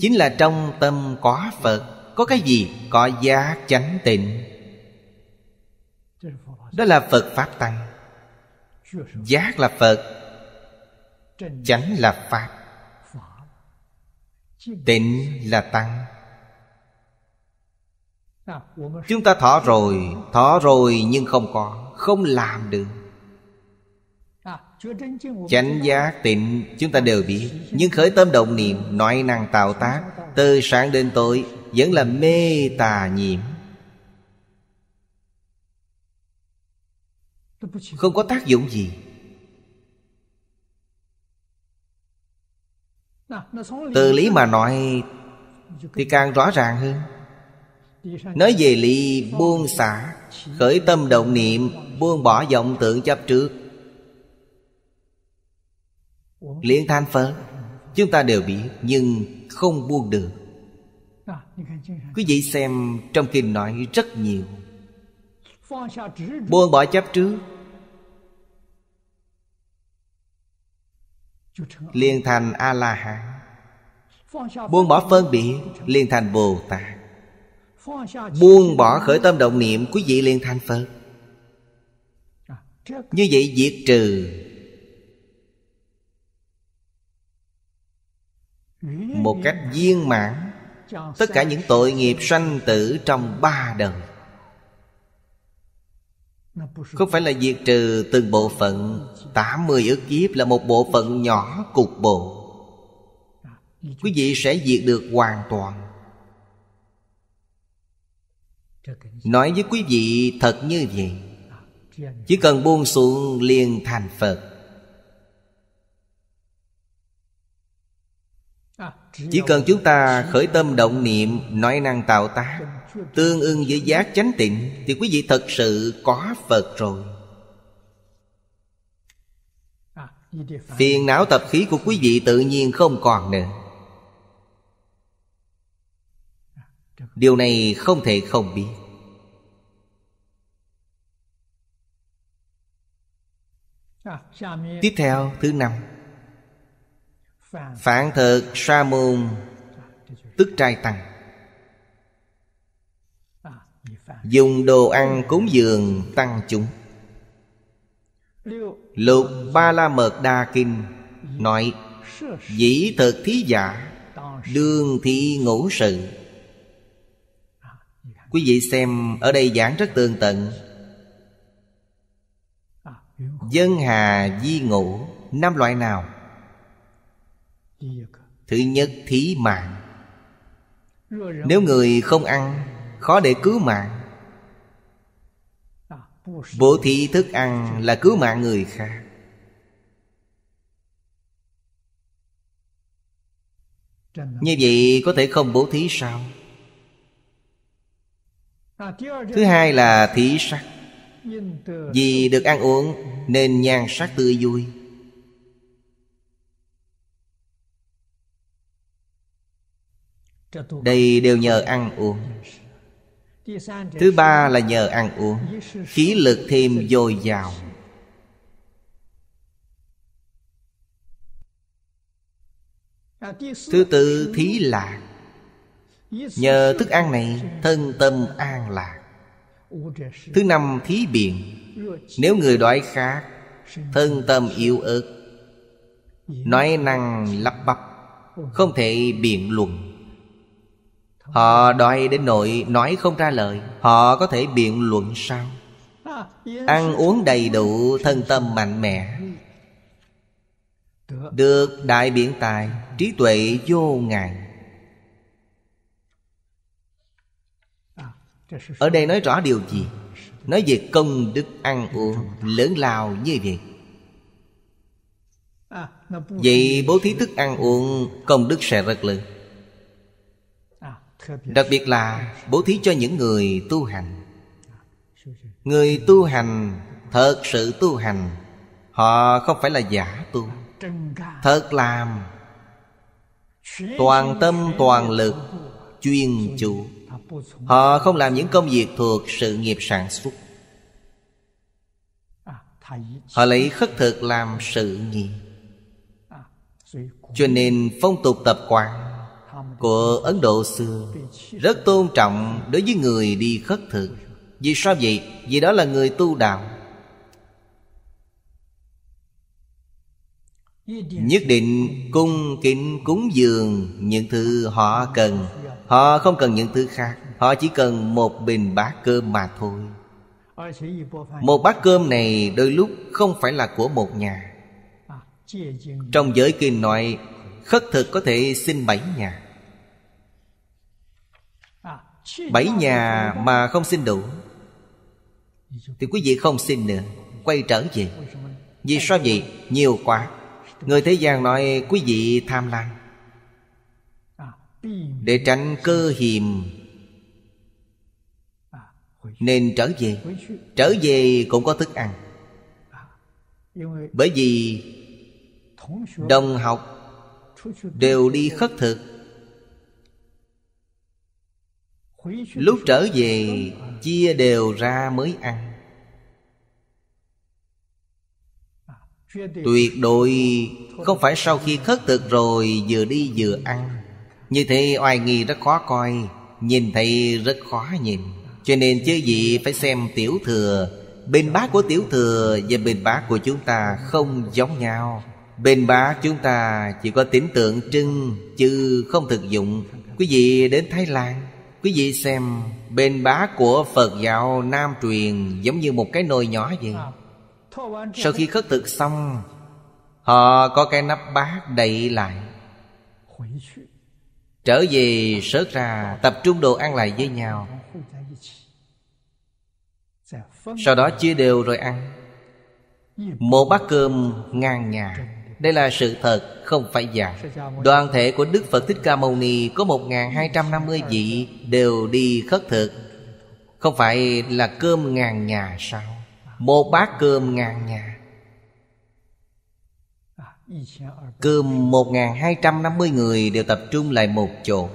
Chính là trong tâm có Phật Có cái gì? Có giá chánh tịnh Đó là Phật Pháp Tăng Giác là Phật Chánh là Pháp tịnh là tăng chúng ta thọ rồi thọ rồi nhưng không có không làm được chánh giác tịnh chúng ta đều biết nhưng khởi tâm động niệm nói năng tạo tác từ sáng đến tối vẫn là mê tà nhiễm không có tác dụng gì Từ lý mà nói Thì càng rõ ràng hơn Nói về lý buông xả Khởi tâm động niệm Buông bỏ vọng tượng chấp trước Liên than phở Chúng ta đều bị Nhưng không buông được Quý vị xem trong kinh nói rất nhiều Buông bỏ chấp trước liền thành a la hán buông bỏ phân biệt liền thành bồ tát buông bỏ khởi tâm động niệm quý vị liền thành phật à, như vậy diệt trừ một cách viên mãn tất cả những tội nghiệp sanh tử trong ba đời không phải là diệt trừ từng bộ phận 80 ước kiếp là một bộ phận nhỏ cục bộ Quý vị sẽ diệt được hoàn toàn Nói với quý vị thật như vậy Chỉ cần buông xuống liền thành Phật Chỉ cần chúng ta khởi tâm động niệm Nói năng tạo tác Tương ưng với giác chánh tịnh Thì quý vị thật sự có Phật rồi Phiền não tập khí của quý vị tự nhiên không còn nữa Điều này không thể không biết Tiếp theo thứ năm Phản thực sa môn Tức trai tăng dùng đồ ăn cúng dường tăng chúng lục ba la mật đa kinh nói dĩ thực thí giả đương thi ngũ sự quý vị xem ở đây giảng rất tường tận dân hà di ngũ năm loại nào thứ nhất thí mạng nếu người không ăn khó để cứu mạng Bố thí thức ăn là cứu mạng người khác Như vậy có thể không bố thí sao Thứ hai là thí sắc Vì được ăn uống Nên nhan sắc tươi vui Đây đều nhờ ăn uống Thứ ba là nhờ ăn uống Khí lực thêm dồi dào Thứ tư thí lạc Nhờ thức ăn này thân tâm an lạc Thứ năm thí biện Nếu người đói khát Thân tâm yếu ớt Nói năng lắp bắp Không thể biện luận Họ đòi đến nội nói không ra lời Họ có thể biện luận sao Ăn uống đầy đủ thân tâm mạnh mẽ Được đại biện tài Trí tuệ vô ngại Ở đây nói rõ điều gì Nói về công đức ăn uống Lớn lao như vậy Vậy bố thí thức ăn uống Công đức sẽ rất lớn đặc biệt là bố thí cho những người tu hành người tu hành thật sự tu hành họ không phải là giả tu thật làm toàn tâm toàn lực chuyên chủ họ không làm những công việc thuộc sự nghiệp sản xuất họ lấy khất thực làm sự nghiệp cho nên phong tục tập quán của Ấn Độ xưa Rất tôn trọng đối với người đi khất thực Vì sao vậy? Vì đó là người tu đạo Nhất định cung kính cúng dường những thứ họ cần Họ không cần những thứ khác Họ chỉ cần một bình bát cơm mà thôi Một bát cơm này đôi lúc không phải là của một nhà Trong giới kinh nói Khất thực có thể xin bảy nhà Bảy nhà mà không xin đủ Thì quý vị không xin nữa Quay trở về Vì sao vậy? Nhiều quá Người thế gian nói quý vị tham lam Để tránh cơ hiềm Nên trở về Trở về cũng có thức ăn Bởi vì Đồng học Đều đi khất thực Lúc trở về chia đều ra mới ăn Tuyệt đối không phải sau khi khất thực rồi vừa đi vừa ăn Như thế oai nghi rất khó coi Nhìn thấy rất khó nhìn Cho nên chứ gì phải xem tiểu thừa Bên bát của tiểu thừa và bên bát của chúng ta không giống nhau Bên bát chúng ta chỉ có tính tượng trưng Chứ không thực dụng Quý vị đến Thái Lan Quý vị xem Bên bá của Phật giáo Nam truyền Giống như một cái nồi nhỏ vậy Sau khi khất thực xong Họ có cái nắp bát đậy lại Trở về sớt ra Tập trung đồ ăn lại với nhau Sau đó chia đều rồi ăn Một bát cơm ngang nhà đây là sự thật không phải giả Đoàn thể của Đức Phật Thích Ca Mâu Ni Có 1250 vị đều đi khất thực Không phải là cơm ngàn nhà sao Một bát cơm ngàn nhà Cơm 1250 người đều tập trung lại một chỗ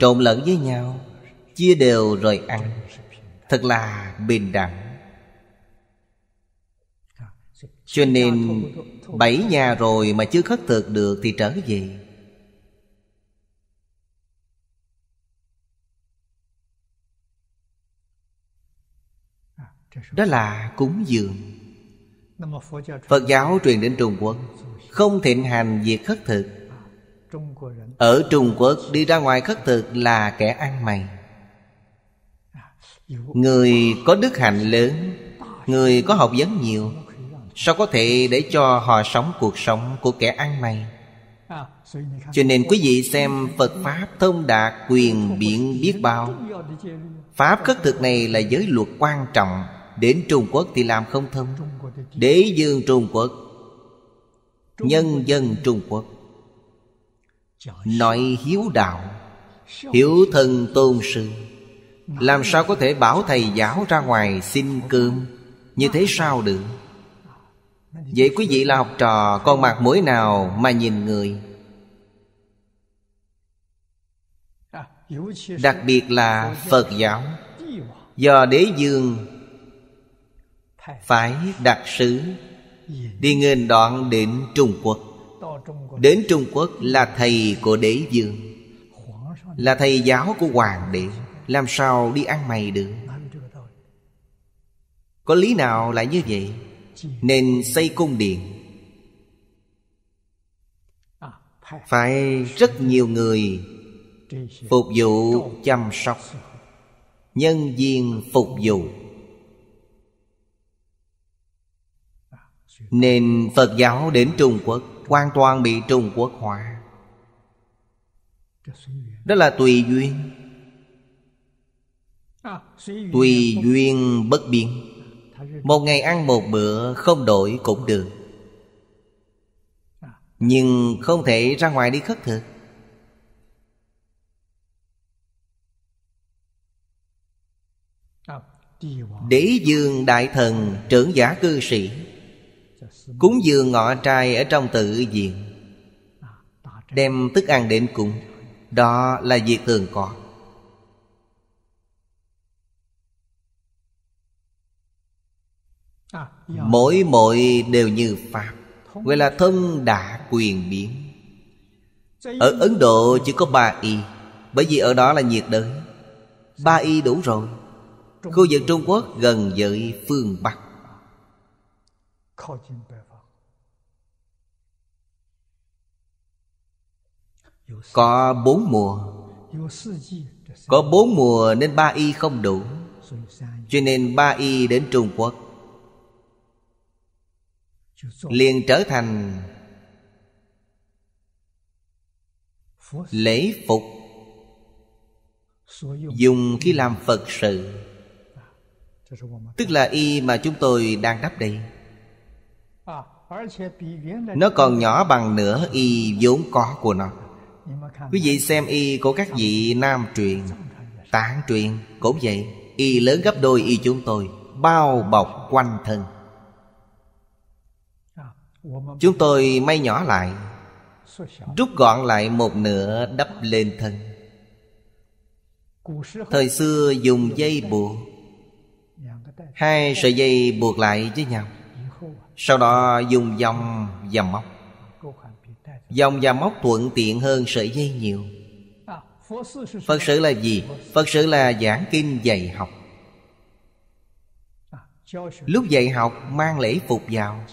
Trộn lẫn với nhau Chia đều rồi ăn Thật là bình đẳng cho dạ, nên bảy nhà rồi mà chưa khất thực được thì trở về Đó là cúng dường Phật giáo truyền đến Trung Quốc Không thịnh hành việc khất thực Ở Trung Quốc đi ra ngoài khất thực là kẻ ăn mày Người có đức hạnh lớn Người có học vấn nhiều Sao có thể để cho họ sống cuộc sống của kẻ ăn mày Cho nên quý vị xem Phật Pháp thông đạt quyền biện biết bao Pháp khất thực này là giới luật quan trọng Đến Trung Quốc thì làm không thông Đế dương Trung Quốc Nhân dân Trung Quốc Nói hiếu đạo Hiểu thân tôn sư Làm sao có thể bảo thầy giáo ra ngoài xin cơm Như thế sao được Vậy quý vị là học trò con mặt mũi nào mà nhìn người Đặc biệt là Phật giáo Do đế dương Phải đặc sứ Đi nghênh đoạn đến Trung Quốc Đến Trung Quốc là thầy của đế dương Là thầy giáo của hoàng đế Làm sao đi ăn mày được Có lý nào lại như vậy nên xây cung điện Phải rất nhiều người Phục vụ chăm sóc Nhân viên phục vụ Nên Phật giáo đến Trung Quốc Hoàn toàn bị Trung Quốc hóa Đó là tùy duyên Tùy duyên bất biến một ngày ăn một bữa không đổi cũng được Nhưng không thể ra ngoài đi khất thực Đế dương đại thần trưởng giả cư sĩ Cúng dường ngọ trai ở trong tự diện Đem thức ăn đến cùng Đó là việc thường còn Dạ. Mỗi mỗi đều như Pháp Gọi là thông đã quyền biến Ở Ấn Độ chỉ có ba y Bởi vì ở đó là nhiệt đới Ba y đủ rồi Khu vực Trung Quốc gần với phương Bắc Có bốn mùa Có bốn mùa nên ba y không đủ Cho nên ba y đến Trung Quốc liền trở thành lễ phục dùng khi làm phật sự à, tức là y mà chúng tôi đang đắp đây à, nó còn nhỏ bằng nửa y vốn có của nó quý vị xem y của các vị nam truyền tạng truyền cũng vậy y lớn gấp đôi y chúng tôi bao bọc quanh thân Chúng tôi may nhỏ lại Rút gọn lại một nửa đắp lên thân Thời xưa dùng dây buộc Hai sợi dây buộc lại với nhau Sau đó dùng dòng và móc Dòng và móc thuận tiện hơn sợi dây nhiều Phật sự là gì? Phật sự là giảng kinh dạy học Lúc dạy học mang lễ phục vào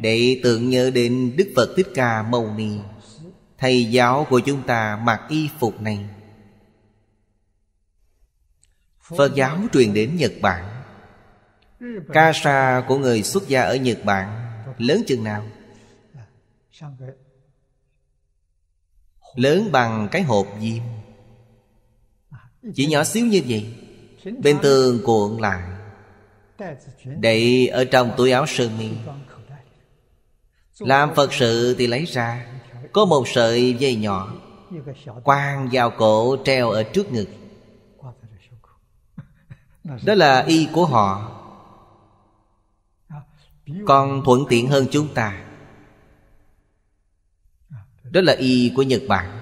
Để tưởng nhớ đến Đức Phật Thích Ca Mâu Ni Thầy giáo của chúng ta mặc y phục này Phật giáo truyền đến Nhật Bản Ca sa của người xuất gia ở Nhật Bản Lớn chừng nào Lớn bằng cái hộp diêm Chỉ nhỏ xíu như vậy Bên tường cuộn lại để ở trong túi áo sơ mi Làm Phật sự thì lấy ra Có một sợi dây nhỏ Quang vào cổ treo ở trước ngực Đó là y của họ Còn thuận tiện hơn chúng ta Đó là y của Nhật Bản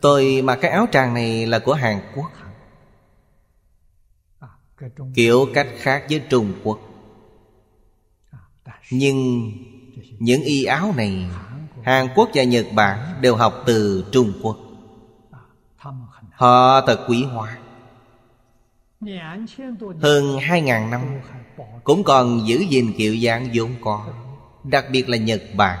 Tôi mặc cái áo tràng này là của Hàn Quốc kiểu cách khác với trung quốc à, nhưng những y áo này hàn quốc và nhật bản đều học từ trung quốc họ thật quý hóa hơn hai ngàn năm cũng còn giữ gìn kiểu dáng vốn có đặc biệt là nhật bản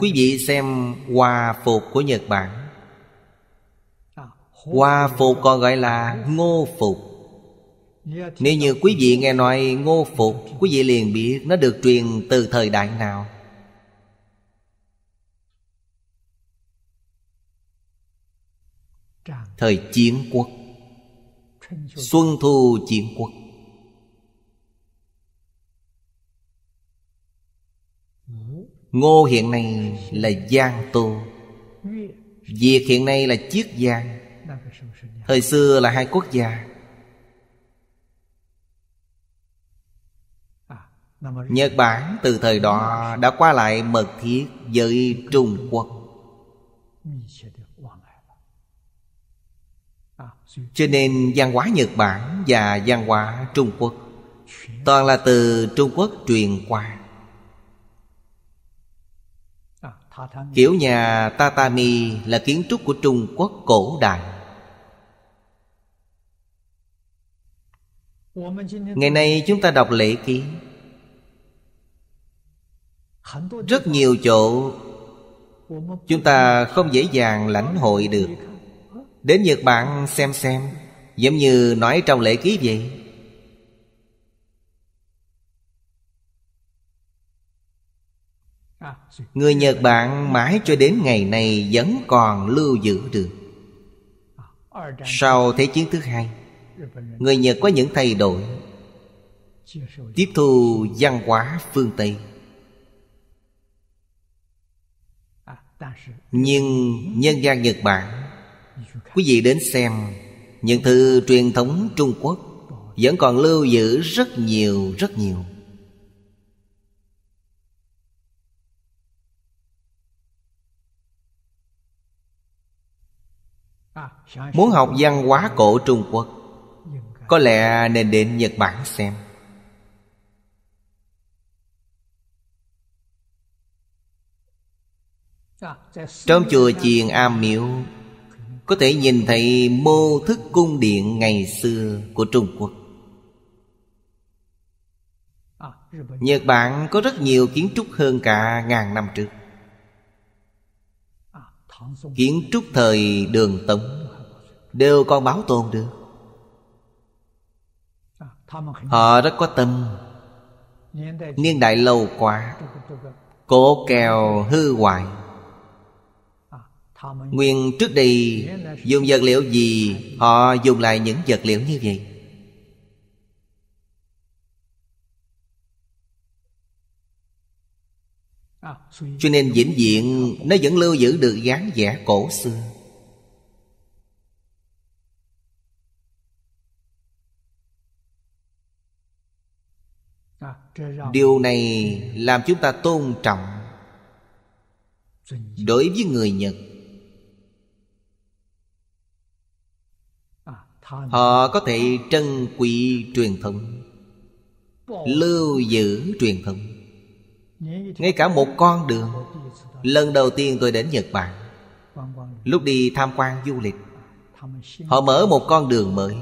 quý vị xem hòa phục của nhật bản Hòa phục còn gọi là ngô phục Nếu như quý vị nghe nói ngô phục Quý vị liền biết nó được truyền từ thời đại nào Thời chiến quốc Xuân thu chiến quốc Ngô hiện nay là Giang Tô Việt hiện nay là Chiết Giang Thời xưa là hai quốc gia Nhật Bản từ thời đó đã qua lại mật thiết với Trung Quốc Cho nên văn hóa Nhật Bản và văn hóa Trung Quốc Toàn là từ Trung Quốc truyền qua Kiểu nhà tatami là kiến trúc của Trung Quốc cổ đại Ngày nay chúng ta đọc lễ ký Rất nhiều chỗ Chúng ta không dễ dàng lãnh hội được Đến Nhật Bản xem xem Giống như nói trong lễ ký vậy Người Nhật Bản mãi cho đến ngày này Vẫn còn lưu giữ được Sau Thế chiến thứ hai người nhật có những thay đổi tiếp thu văn hóa phương tây nhưng nhân gian nhật bản quý vị đến xem những thư truyền thống trung quốc vẫn còn lưu giữ rất nhiều rất nhiều Muốn học văn hóa cổ Trung Quốc có lẽ nên đến Nhật Bản xem Trong chùa chiền Am Miếu Có thể nhìn thấy mô thức cung điện ngày xưa của Trung Quốc Nhật Bản có rất nhiều kiến trúc hơn cả ngàn năm trước Kiến trúc thời đường Tống Đều còn bảo tồn được Họ rất có tâm Niên đại lâu quá Cổ kèo hư hoại Nguyên trước đây dùng vật liệu gì Họ dùng lại những vật liệu như vậy Cho nên vĩnh viễn Nó vẫn lưu giữ được dáng vẻ cổ xưa điều này làm chúng ta tôn trọng đối với người nhật họ có thể trân quý truyền thống lưu giữ truyền thống ngay cả một con đường lần đầu tiên tôi đến nhật bản lúc đi tham quan du lịch họ mở một con đường mới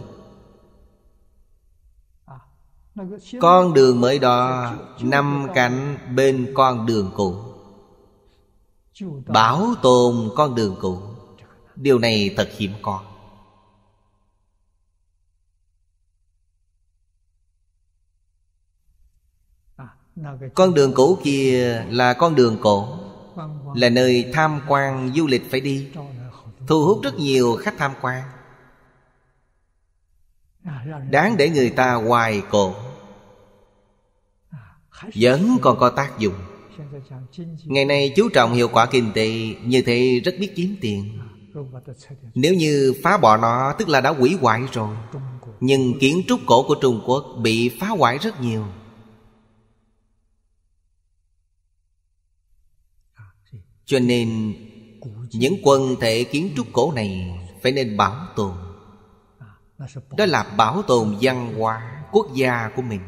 con đường mới đó nằm cạnh bên con đường cũ Bảo tồn con đường cũ Điều này thật hiếm có Con đường cũ kia là con đường cổ Là nơi tham quan du lịch phải đi Thu hút rất nhiều khách tham quan Đáng để người ta hoài cổ vẫn còn có tác dụng ngày nay chú trọng hiệu quả kinh tế như thế rất biết kiếm tiền nếu như phá bỏ nó tức là đã hủy hoại rồi nhưng kiến trúc cổ của trung quốc bị phá hoại rất nhiều cho nên những quần thể kiến trúc cổ này phải nên bảo tồn đó là bảo tồn văn hóa quốc gia của mình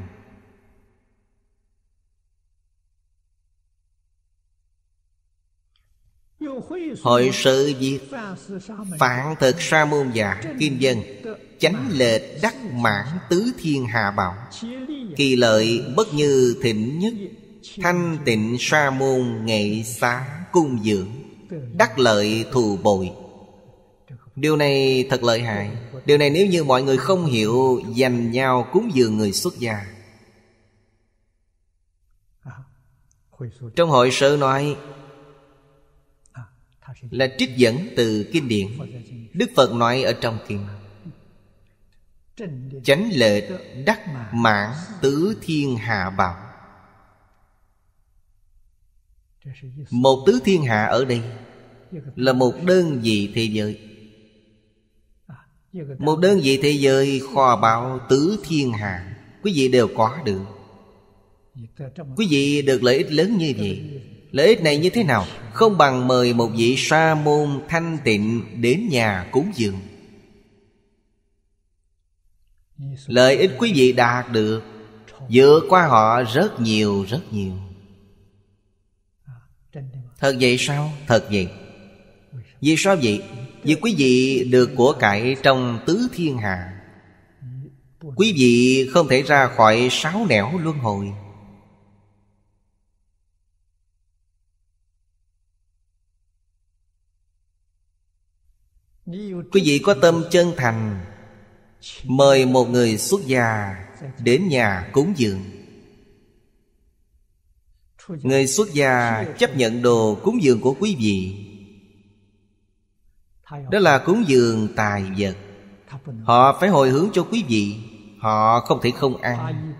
Hội sự diệt Phạn thực sa môn giả Kim dân Chánh lệch đắc mãn tứ thiên hạ bảo Kỳ lợi bất như thịnh nhất Thanh tịnh sa môn nghệ xá cung dưỡng Đắc lợi thù bội Điều này thật lợi hại Điều này nếu như mọi người không hiểu Dành nhau cúng dường người xuất gia Trong hội sự nói là trích dẫn từ kinh điển đức phật nói ở trong kinh chánh lệch đắc mãn tứ thiên hạ bảo một tứ thiên hạ ở đây là một đơn vị thế giới một đơn vị thế giới kho bảo tứ thiên hạ quý vị đều có được quý vị được lợi ích lớn như vậy Lợi ích này như thế nào? Không bằng mời một vị sa môn thanh tịnh đến nhà cúng dường Lợi ích quý vị đạt được Dựa qua họ rất nhiều rất nhiều Thật vậy sao? Thật vậy Vì sao vậy? Vì quý vị được của cải trong tứ thiên hạ Quý vị không thể ra khỏi sáu nẻo luân hồi Quý vị có tâm chân thành Mời một người xuất gia Đến nhà cúng dường Người xuất gia chấp nhận đồ cúng dường của quý vị Đó là cúng dường tài vật Họ phải hồi hướng cho quý vị Họ không thể không ăn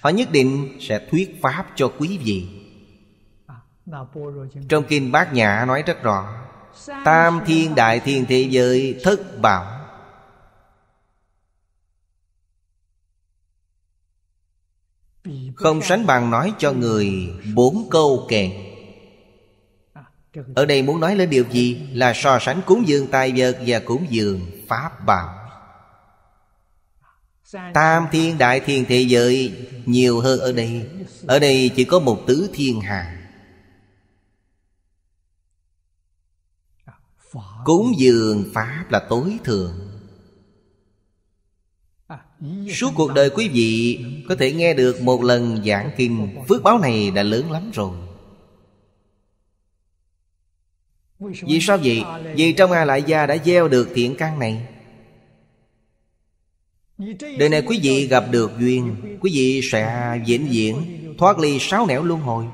Họ nhất định sẽ thuyết pháp cho quý vị Trong kinh Bát Nhã nói rất rõ Tam thiên đại thiên thế giới thất bảo Không sánh bằng nói cho người bốn câu kèn Ở đây muốn nói lên điều gì Là so sánh cúng dường tài vật và cúng dường pháp bảo Tam thiên đại thiên thế giới nhiều hơn ở đây Ở đây chỉ có một tứ thiên hạ cúng dường pháp là tối thượng à, suốt cuộc đời quý vị có thể nghe được một lần giảng kinh phước báo này đã lớn lắm rồi vì sao vậy vì trong a lại gia đã gieo được thiện căn này đời này quý vị gặp được duyên quý vị sẽ vĩnh viễn thoát ly sáu nẻo luân hồi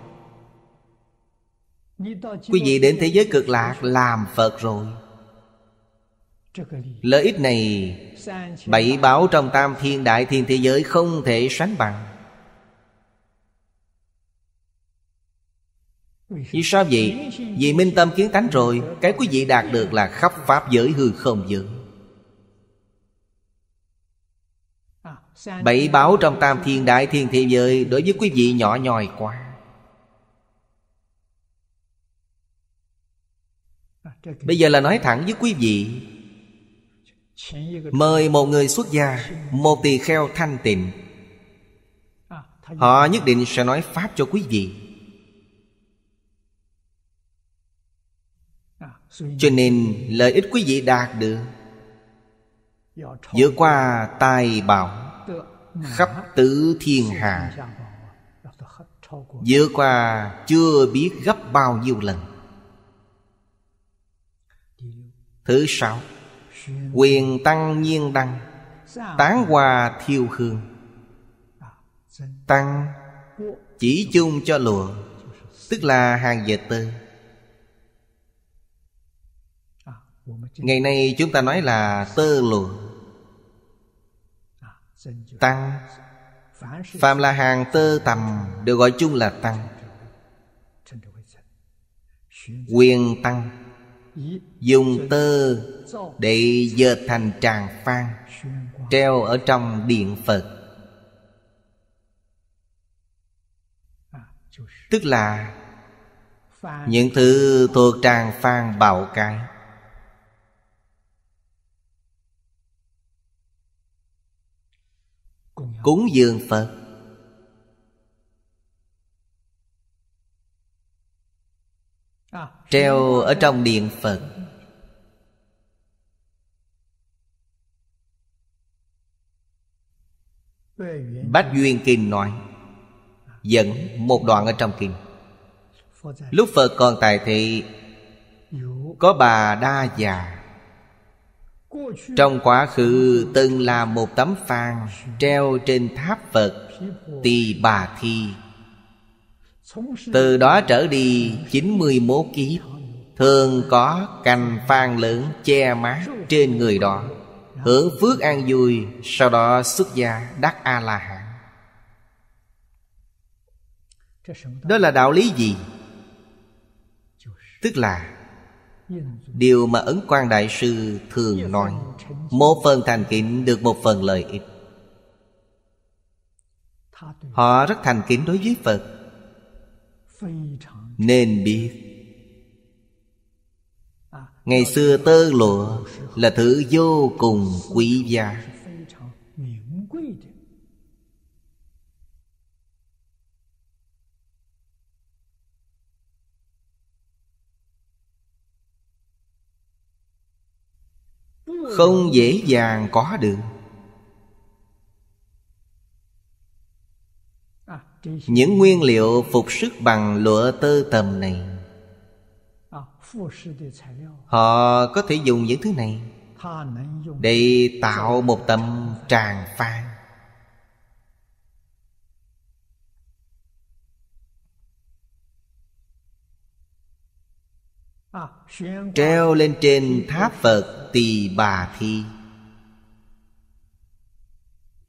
quý vị đến thế giới cực lạc làm phật rồi lợi ích này bảy báo trong tam thiên đại thiên thế giới không thể sánh bằng vì sao vậy vì minh tâm kiến tánh rồi cái quý vị đạt được là khắp pháp giới hư không giới bảy báo trong tam thiên đại thiên thế giới đối với quý vị nhỏ nhòi quá Bây giờ là nói thẳng với quý vị Mời một người xuất gia Một tỳ kheo thanh tịnh Họ nhất định sẽ nói Pháp cho quý vị Cho nên lợi ích quý vị đạt được Vượt qua tài bảo Khắp tứ thiên hạ Vượt qua chưa biết gấp bao nhiêu lần Thứ sáu Quyền tăng nhiên đăng Tán hoa thiêu hương Tăng Chỉ chung cho lụa Tức là hàng dệt tơ Ngày nay chúng ta nói là tơ lụa Tăng Phạm là hàng tơ tầm Được gọi chung là tăng Quyền tăng dùng tơ để dệt thành tràng phan treo ở trong điện phật tức là những thứ thuộc tràng phan bảo cái cúng dường phật treo ở trong điện phật bát duyên kinh nói dẫn một đoạn ở trong kinh lúc phật còn tại thị có bà đa già trong quá khứ từng là một tấm phàn treo trên tháp phật tỳ bà thi từ đó trở đi 91 kiếp Thường có cành phan lớn che mát trên người đó Hưởng phước an vui Sau đó xuất gia đắc A-la-hán Đó là đạo lý gì? Tức là Điều mà Ấn Quang Đại Sư thường nói Một phần thành kính được một phần lợi ích Họ rất thành kính đối với Phật nên biết ngày xưa tơ lụa là thứ vô cùng quý giá không dễ dàng có được những nguyên liệu phục sức bằng lụa tơ tầm này họ có thể dùng những thứ này để tạo một tầm tràng phan treo lên trên tháp phật tỳ bà thi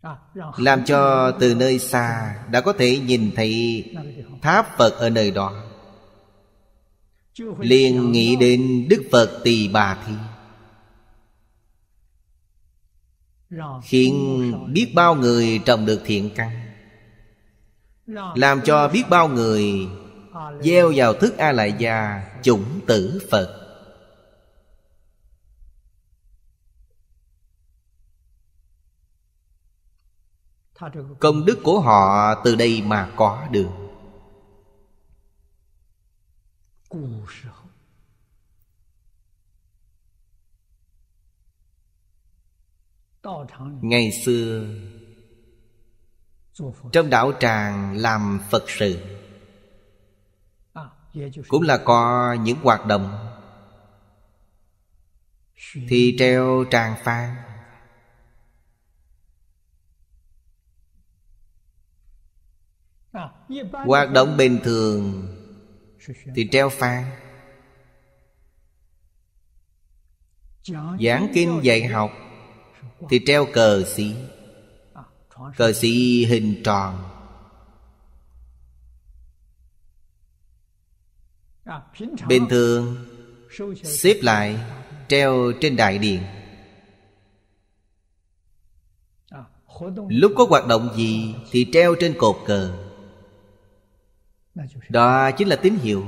Ờ, làm cho ờ. từ nơi xa đã có thể nhìn thấy tháp phật ở nơi đó liền nghĩ đến đức phật tỳ bà thi khiến biết bao người trồng được thiện căn làm cho biết bao người gieo vào thức a lại già chủng tử phật Công đức của họ từ đây mà có được Ngày xưa Trong đạo tràng làm Phật sự Cũng là có những hoạt động Thì treo tràng phan hoạt động bình thường thì treo pha giảng kinh dạy học thì treo cờ xí cờ xí hình tròn bình thường xếp lại treo trên đại điện lúc có hoạt động gì thì treo trên cột cờ đó chính là tín hiệu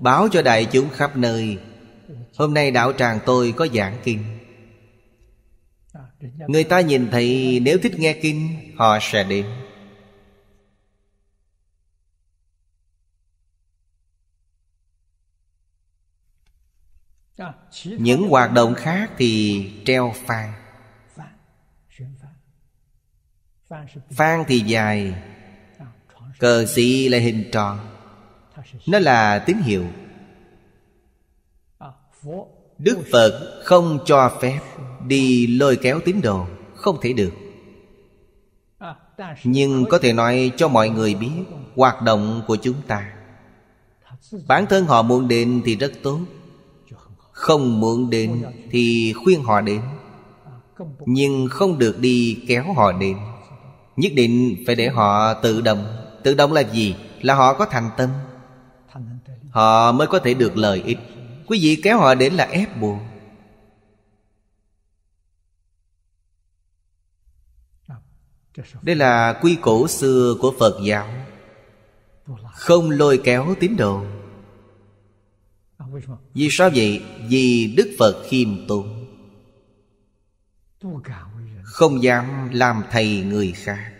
báo cho đại chúng khắp nơi hôm nay đạo tràng tôi có giảng kinh à, người ta nhìn thấy nếu thích nghe kinh họ sẽ đến à, những hoạt động khác thì treo phan phan thì dài Cờ xì là hình tròn Nó là tín hiệu Đức Phật không cho phép Đi lôi kéo tín đồ Không thể được Nhưng có thể nói cho mọi người biết Hoạt động của chúng ta Bản thân họ muốn đến thì rất tốt Không muốn đến thì khuyên họ đến Nhưng không được đi kéo họ đến Nhất định phải để họ tự động Tự động là gì? Là họ có thành tâm Họ mới có thể được lợi ích Quý vị kéo họ đến là ép buộc Đây là quy củ xưa của Phật giáo Không lôi kéo tín đồ Vì sao vậy? Vì Đức Phật khiêm tốn Không dám làm thầy người khác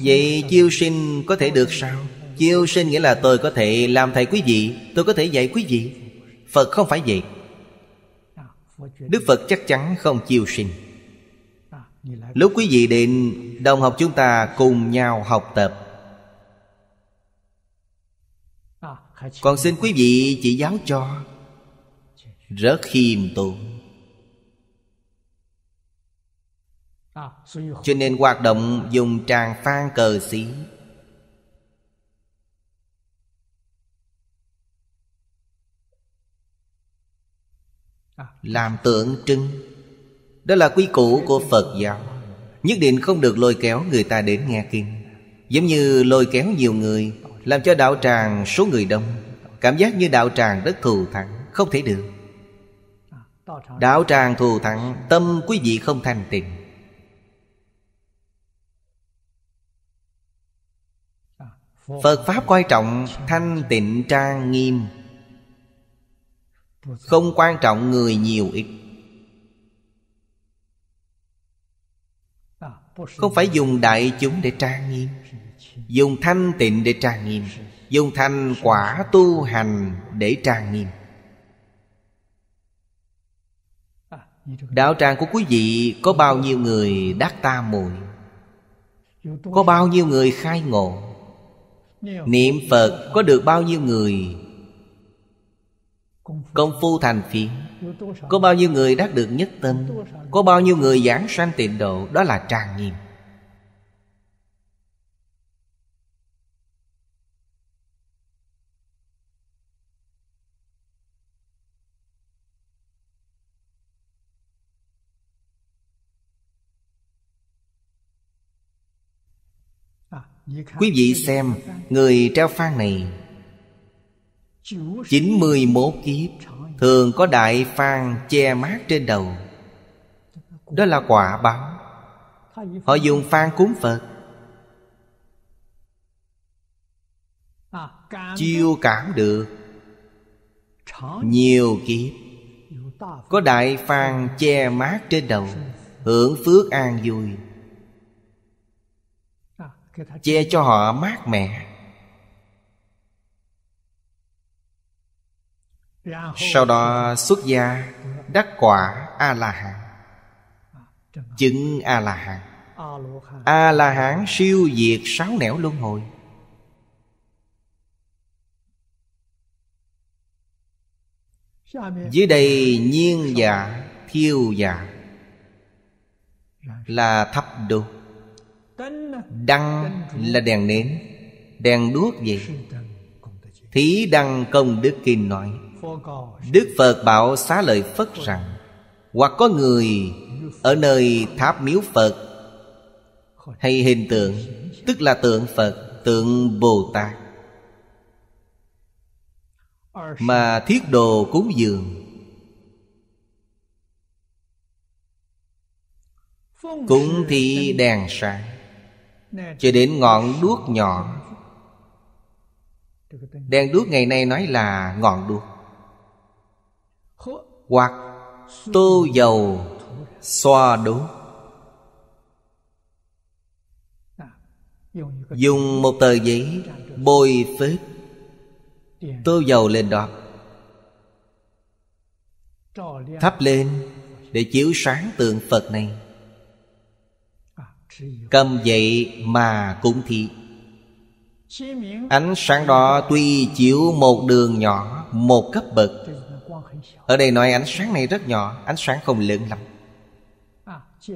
Vậy chiêu sinh có thể được sao? Chiêu sinh nghĩa là tôi có thể làm thầy quý vị Tôi có thể dạy quý vị Phật không phải vậy à, Đức Phật chắc chắn không chiêu sinh à, Lúc quý vị đến Đồng học chúng ta cùng nhau học tập à, Còn xin quý vị chỉ giáo cho Rất khiêm tốn Ờ. Cho nên hoạt động dùng tràng phan cờ xí ờ. Làm tượng trưng Đó là quy củ của Phật giáo Nhất định không được lôi kéo người ta đến nghe kinh Giống như lôi kéo nhiều người Làm cho đạo tràng số người đông Cảm giác như đạo tràng rất thù thắng Không thể được ờ. Đạo tràng thù thắng Tâm quý vị không thành tình phật pháp quan trọng thanh tịnh trang nghiêm không quan trọng người nhiều ít không phải dùng đại chúng để trang nghiêm dùng thanh tịnh để trang nghiêm dùng thành quả tu hành để trang nghiêm đạo tràng của quý vị có bao nhiêu người đắc ta muội có bao nhiêu người khai ngộ Niệm Phật có được bao nhiêu người Công phu thành phiến Có bao nhiêu người đắc được nhất tâm Có bao nhiêu người giảng sanh tịnh độ Đó là tràn nhiệm Quý vị xem Người treo phan này 91 kiếp Thường có đại phan che mát trên đầu Đó là quả báo Họ dùng phan cúng Phật à, Chiêu cảm được Nhiều kiếp Có đại phan che mát trên đầu Hưởng phước an vui che cho họ mát mẻ sau đó xuất gia đắc quả a la hán chứng a la hán a la hán siêu diệt sáu nẻo luân hồi dưới đây nhiên giả thiêu giả là thấp đục Đăng là đèn nến Đèn đuốc gì, Thí đăng công đức kinh nói Đức Phật bảo xá lợi Phất rằng Hoặc có người ở nơi tháp miếu Phật Hay hình tượng Tức là tượng Phật, tượng Bồ Tát Mà thiết đồ cúng dường cũng thì đèn sáng cho đến ngọn đuốc nhỏ đèn đuốc ngày nay nói là ngọn đuốc hoặc tô dầu xoa đuốc dùng một tờ giấy bôi phết tô dầu lên đó thắp lên để chiếu sáng tượng phật này Cầm dậy mà cũng thị Ánh sáng đó tuy chiếu một đường nhỏ Một cấp bậc Ở đây nói ánh sáng này rất nhỏ Ánh sáng không lớn lắm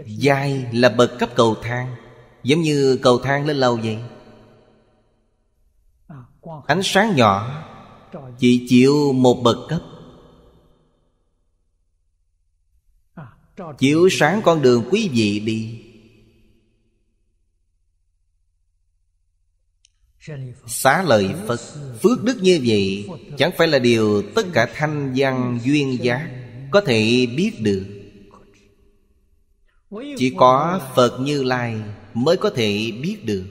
Dài là bậc cấp cầu thang Giống như cầu thang lên lầu vậy Ánh sáng nhỏ Chỉ chiếu một bậc cấp Chiếu sáng con đường quý vị đi Xá lợi Phật Phước đức như vậy Chẳng phải là điều tất cả thanh văn duyên giác Có thể biết được Chỉ có Phật Như Lai Mới có thể biết được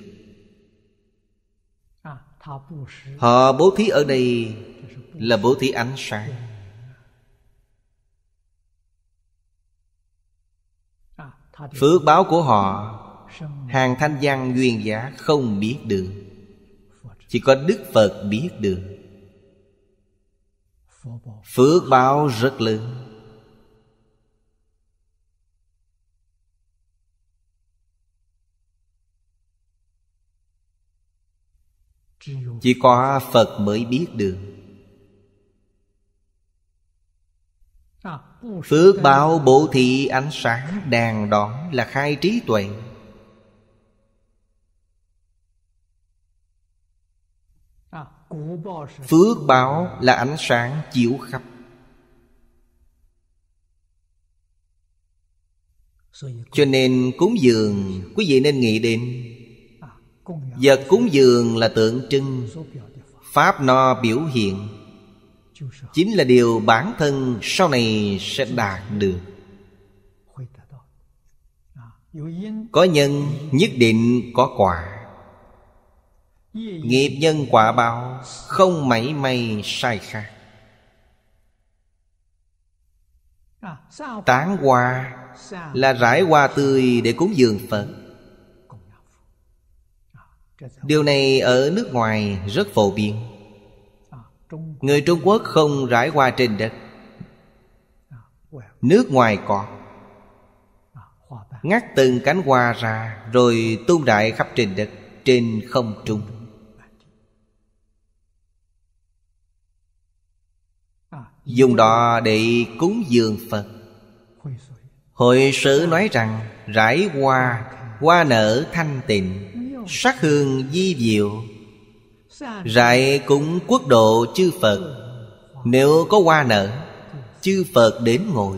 Họ bố thí ở đây Là bố thí ánh sáng Phước báo của họ Hàng thanh văn duyên giả không biết được chỉ có đức phật biết được phước báo rất lớn chỉ có phật mới biết được phước báo bổ thị ánh sáng đàn đón là khai trí tuệ phước báo là ánh sáng chiếu khắp cho nên cúng dường quý vị nên nghĩ đến vật cúng dường là tượng trưng pháp no biểu hiện chính là điều bản thân sau này sẽ đạt được có nhân nhất định có quả Nghiệp nhân quả báo Không mảy may sai khác Tán hoa Là rải hoa tươi để cúng dường Phật Điều này ở nước ngoài rất phổ biến Người Trung Quốc không rải hoa trên đất Nước ngoài có Ngắt từng cánh hoa ra Rồi tung đại khắp trên đất Trên không trung Dùng đó để cúng dường Phật Hội sử nói rằng Rải hoa Hoa nở thanh tịnh Sắc hương di diệu Rải cũng quốc độ chư Phật Nếu có hoa nở Chư Phật đến ngồi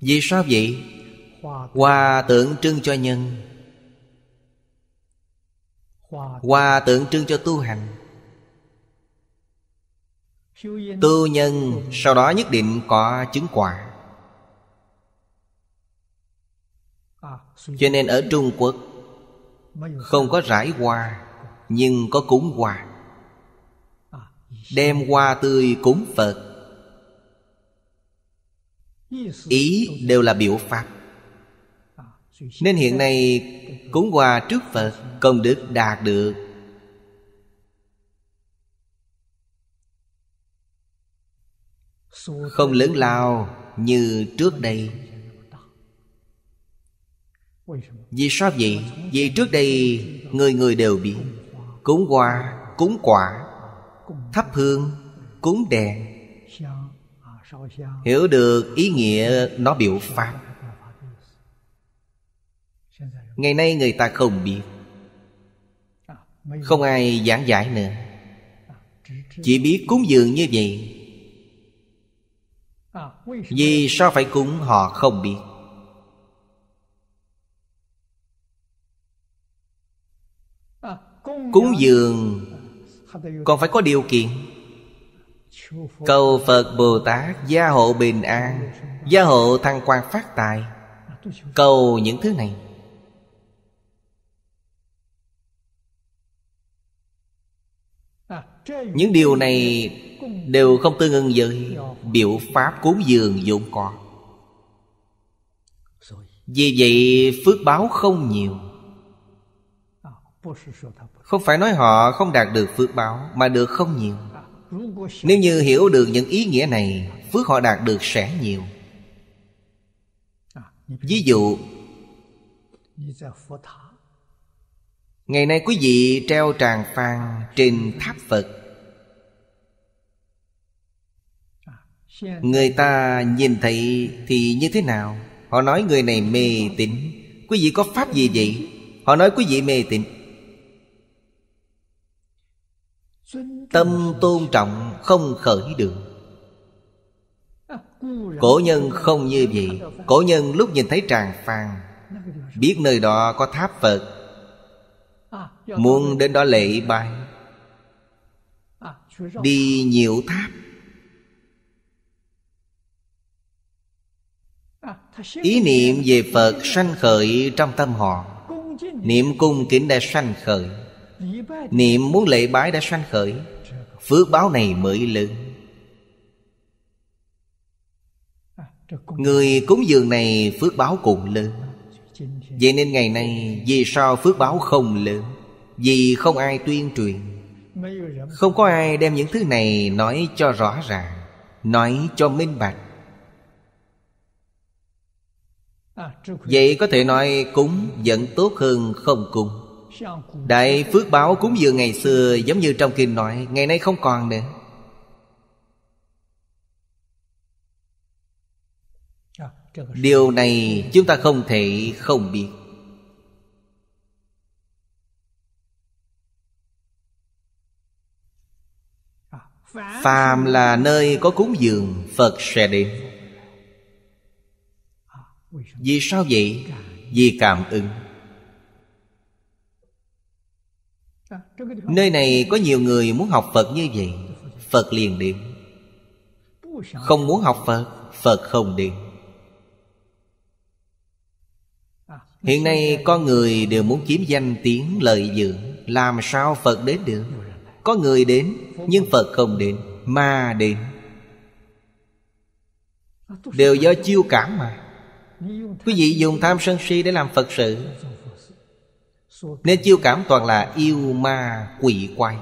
Vì sao vậy? hoa tượng trưng cho nhân hoa tượng trưng cho tu hành tu nhân sau đó nhất định có chứng quả cho nên ở trung quốc không có rải hoa nhưng có cúng hoa đem hoa tươi cúng phật ý đều là biểu pháp nên hiện nay cúng hòa trước Phật công đức đạt được Không lớn lao như trước đây Vì sao vậy? Vì trước đây người người đều biết Cúng hoa, cúng quả Thắp hương, cúng đèn Hiểu được ý nghĩa nó biểu pháp ngày nay người ta không biết không ai giảng giải nữa chỉ biết cúng dường như vậy vì sao phải cúng họ không biết Cúng dường Còn phải có điều kiện Cầu Phật Bồ Tát Gia hộ bình an Gia hộ thăng quan phát tài Cầu những thứ này những điều này đều không tương ứng với biểu pháp cúng dường vốn có vì vậy phước báo không nhiều không phải nói họ không đạt được phước báo mà được không nhiều nếu như hiểu được những ý nghĩa này phước họ đạt được sẽ nhiều ví dụ ngày nay quý vị treo tràng phan trên tháp phật Người ta nhìn thấy thì như thế nào Họ nói người này mê tín Quý vị có pháp gì vậy Họ nói quý vị mê tín Tâm tôn trọng không khởi được Cổ nhân không như vậy Cổ nhân lúc nhìn thấy tràng phàn Biết nơi đó có tháp Phật Muốn đến đó lễ bài Đi nhiều tháp ý niệm về phật sanh khởi trong tâm họ niệm cung kính đã sanh khởi niệm muốn lễ bái đã sanh khởi phước báo này mới lớn người cúng dường này phước báo cũng lớn vậy nên ngày nay vì sao phước báo không lớn vì không ai tuyên truyền không có ai đem những thứ này nói cho rõ ràng nói cho minh bạch À, Vậy có thể nói cúng vẫn tốt hơn không cúng Đại phước báo cúng dường ngày xưa giống như trong kinh nói Ngày nay không còn nữa à, Điều này chúng ta không thể không biết à, Phàm là nơi có cúng dường Phật sẽ đến vì sao vậy vì cảm ứng nơi này có nhiều người muốn học phật như vậy phật liền đến không muốn học phật phật không đến hiện nay con người đều muốn chiếm danh tiếng lợi dưỡng làm sao phật đến được có người đến nhưng phật không đến ma đến đều do chiêu cảm mà Quý vị dùng tham sân si để làm Phật sự Nên chiêu cảm toàn là yêu ma quỷ quay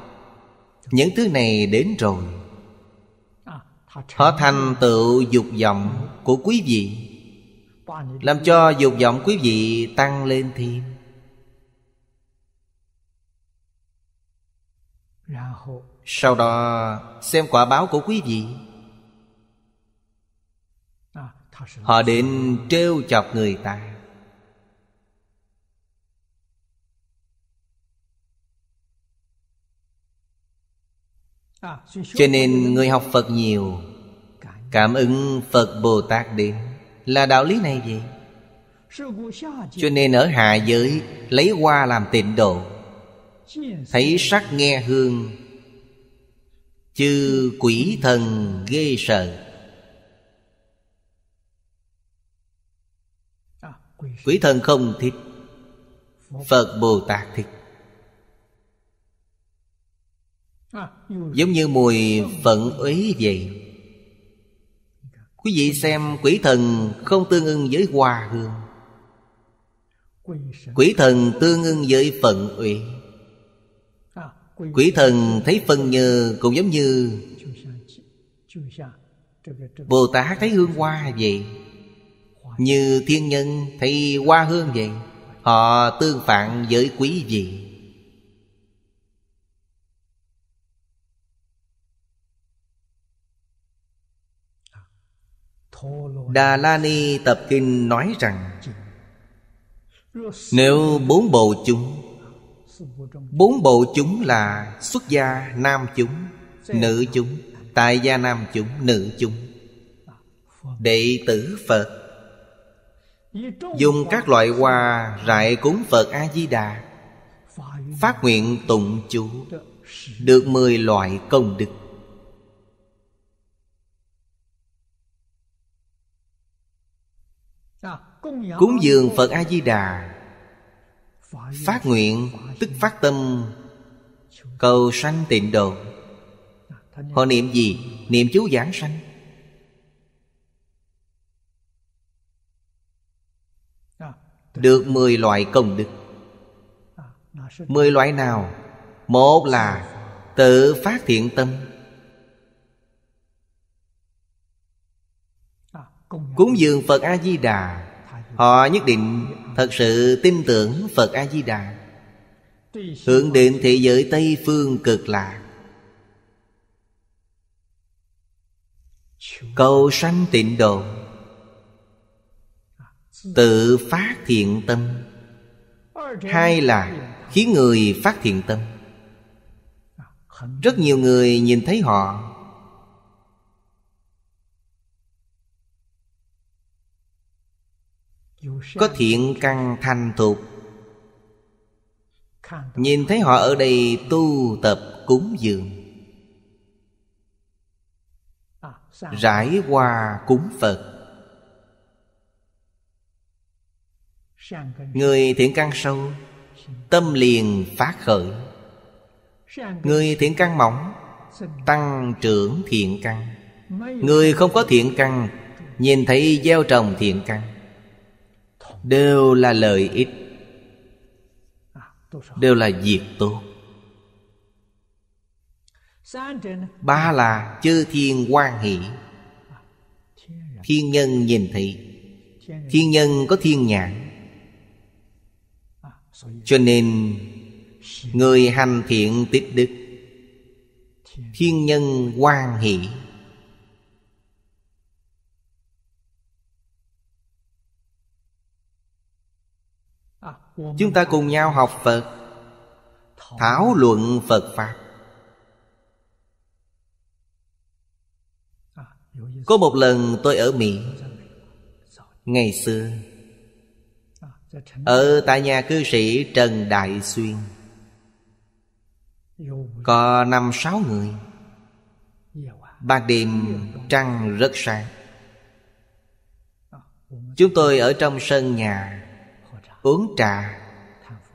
Những thứ này đến rồi Họ thành tựu dục vọng của quý vị Làm cho dục vọng quý vị tăng lên thêm Sau đó xem quả báo của quý vị họ đến trêu chọc người ta cho nên người học phật nhiều cảm ứng phật bồ tát đến là đạo lý này vậy cho nên ở hạ giới lấy hoa làm tịnh độ thấy sắc nghe hương chư quỷ thần ghê sợ quỷ thần không thích phật bồ tát thích giống như mùi phận ấy vậy quý vị xem quỷ thần không tương ưng với hoa hương quỷ thần tương ưng với phận ủy quỷ thần thấy phân như cũng giống như bồ tát thấy hương hoa vậy như thiên nhân thì hoa hương vậy Họ tương phản với quý vị Đà La Ni Tập Kinh nói rằng Nếu bốn bộ chúng Bốn bộ chúng là xuất gia nam chúng Nữ chúng Tại gia nam chúng, nữ chúng Đệ tử Phật dùng các loại hoa rải cúng phật a di đà phát nguyện tụng chú được mười loại công đức cúng dường phật a di đà phát nguyện tức phát tâm cầu sanh tịnh độ họ niệm gì niệm chú giảng sanh được 10 loại công đức. 10 loại nào? Một là tự phát thiện tâm. Cúng dường Phật A Di Đà, họ nhất định thật sự tin tưởng Phật A Di Đà. Hưởng định thế giới Tây phương cực lạc. Cầu sanh tịnh độ tự phát thiện tâm hai là khiến người phát thiện tâm rất nhiều người nhìn thấy họ có thiện căn thành thục nhìn thấy họ ở đây tu tập cúng dường rải qua cúng phật Người thiện căn sâu Tâm liền phát khởi Người thiện căn mỏng Tăng trưởng thiện căn Người không có thiện căn Nhìn thấy gieo trồng thiện căn Đều là lợi ích à, Đều là diệt tốt Ba là chư thiên quan hỷ à, Thiên nhân nhìn thấy Thiên nhân có thiên nhãn cho nên người hành thiện tích đức thiên nhân quan hỷ chúng ta cùng nhau học phật thảo luận phật pháp có một lần tôi ở mỹ ngày xưa ở tại nhà cư sĩ trần đại xuyên có năm sáu người à. ban đêm trăng rất sáng ờ, chúng tôi ở trong sân nhà uống trà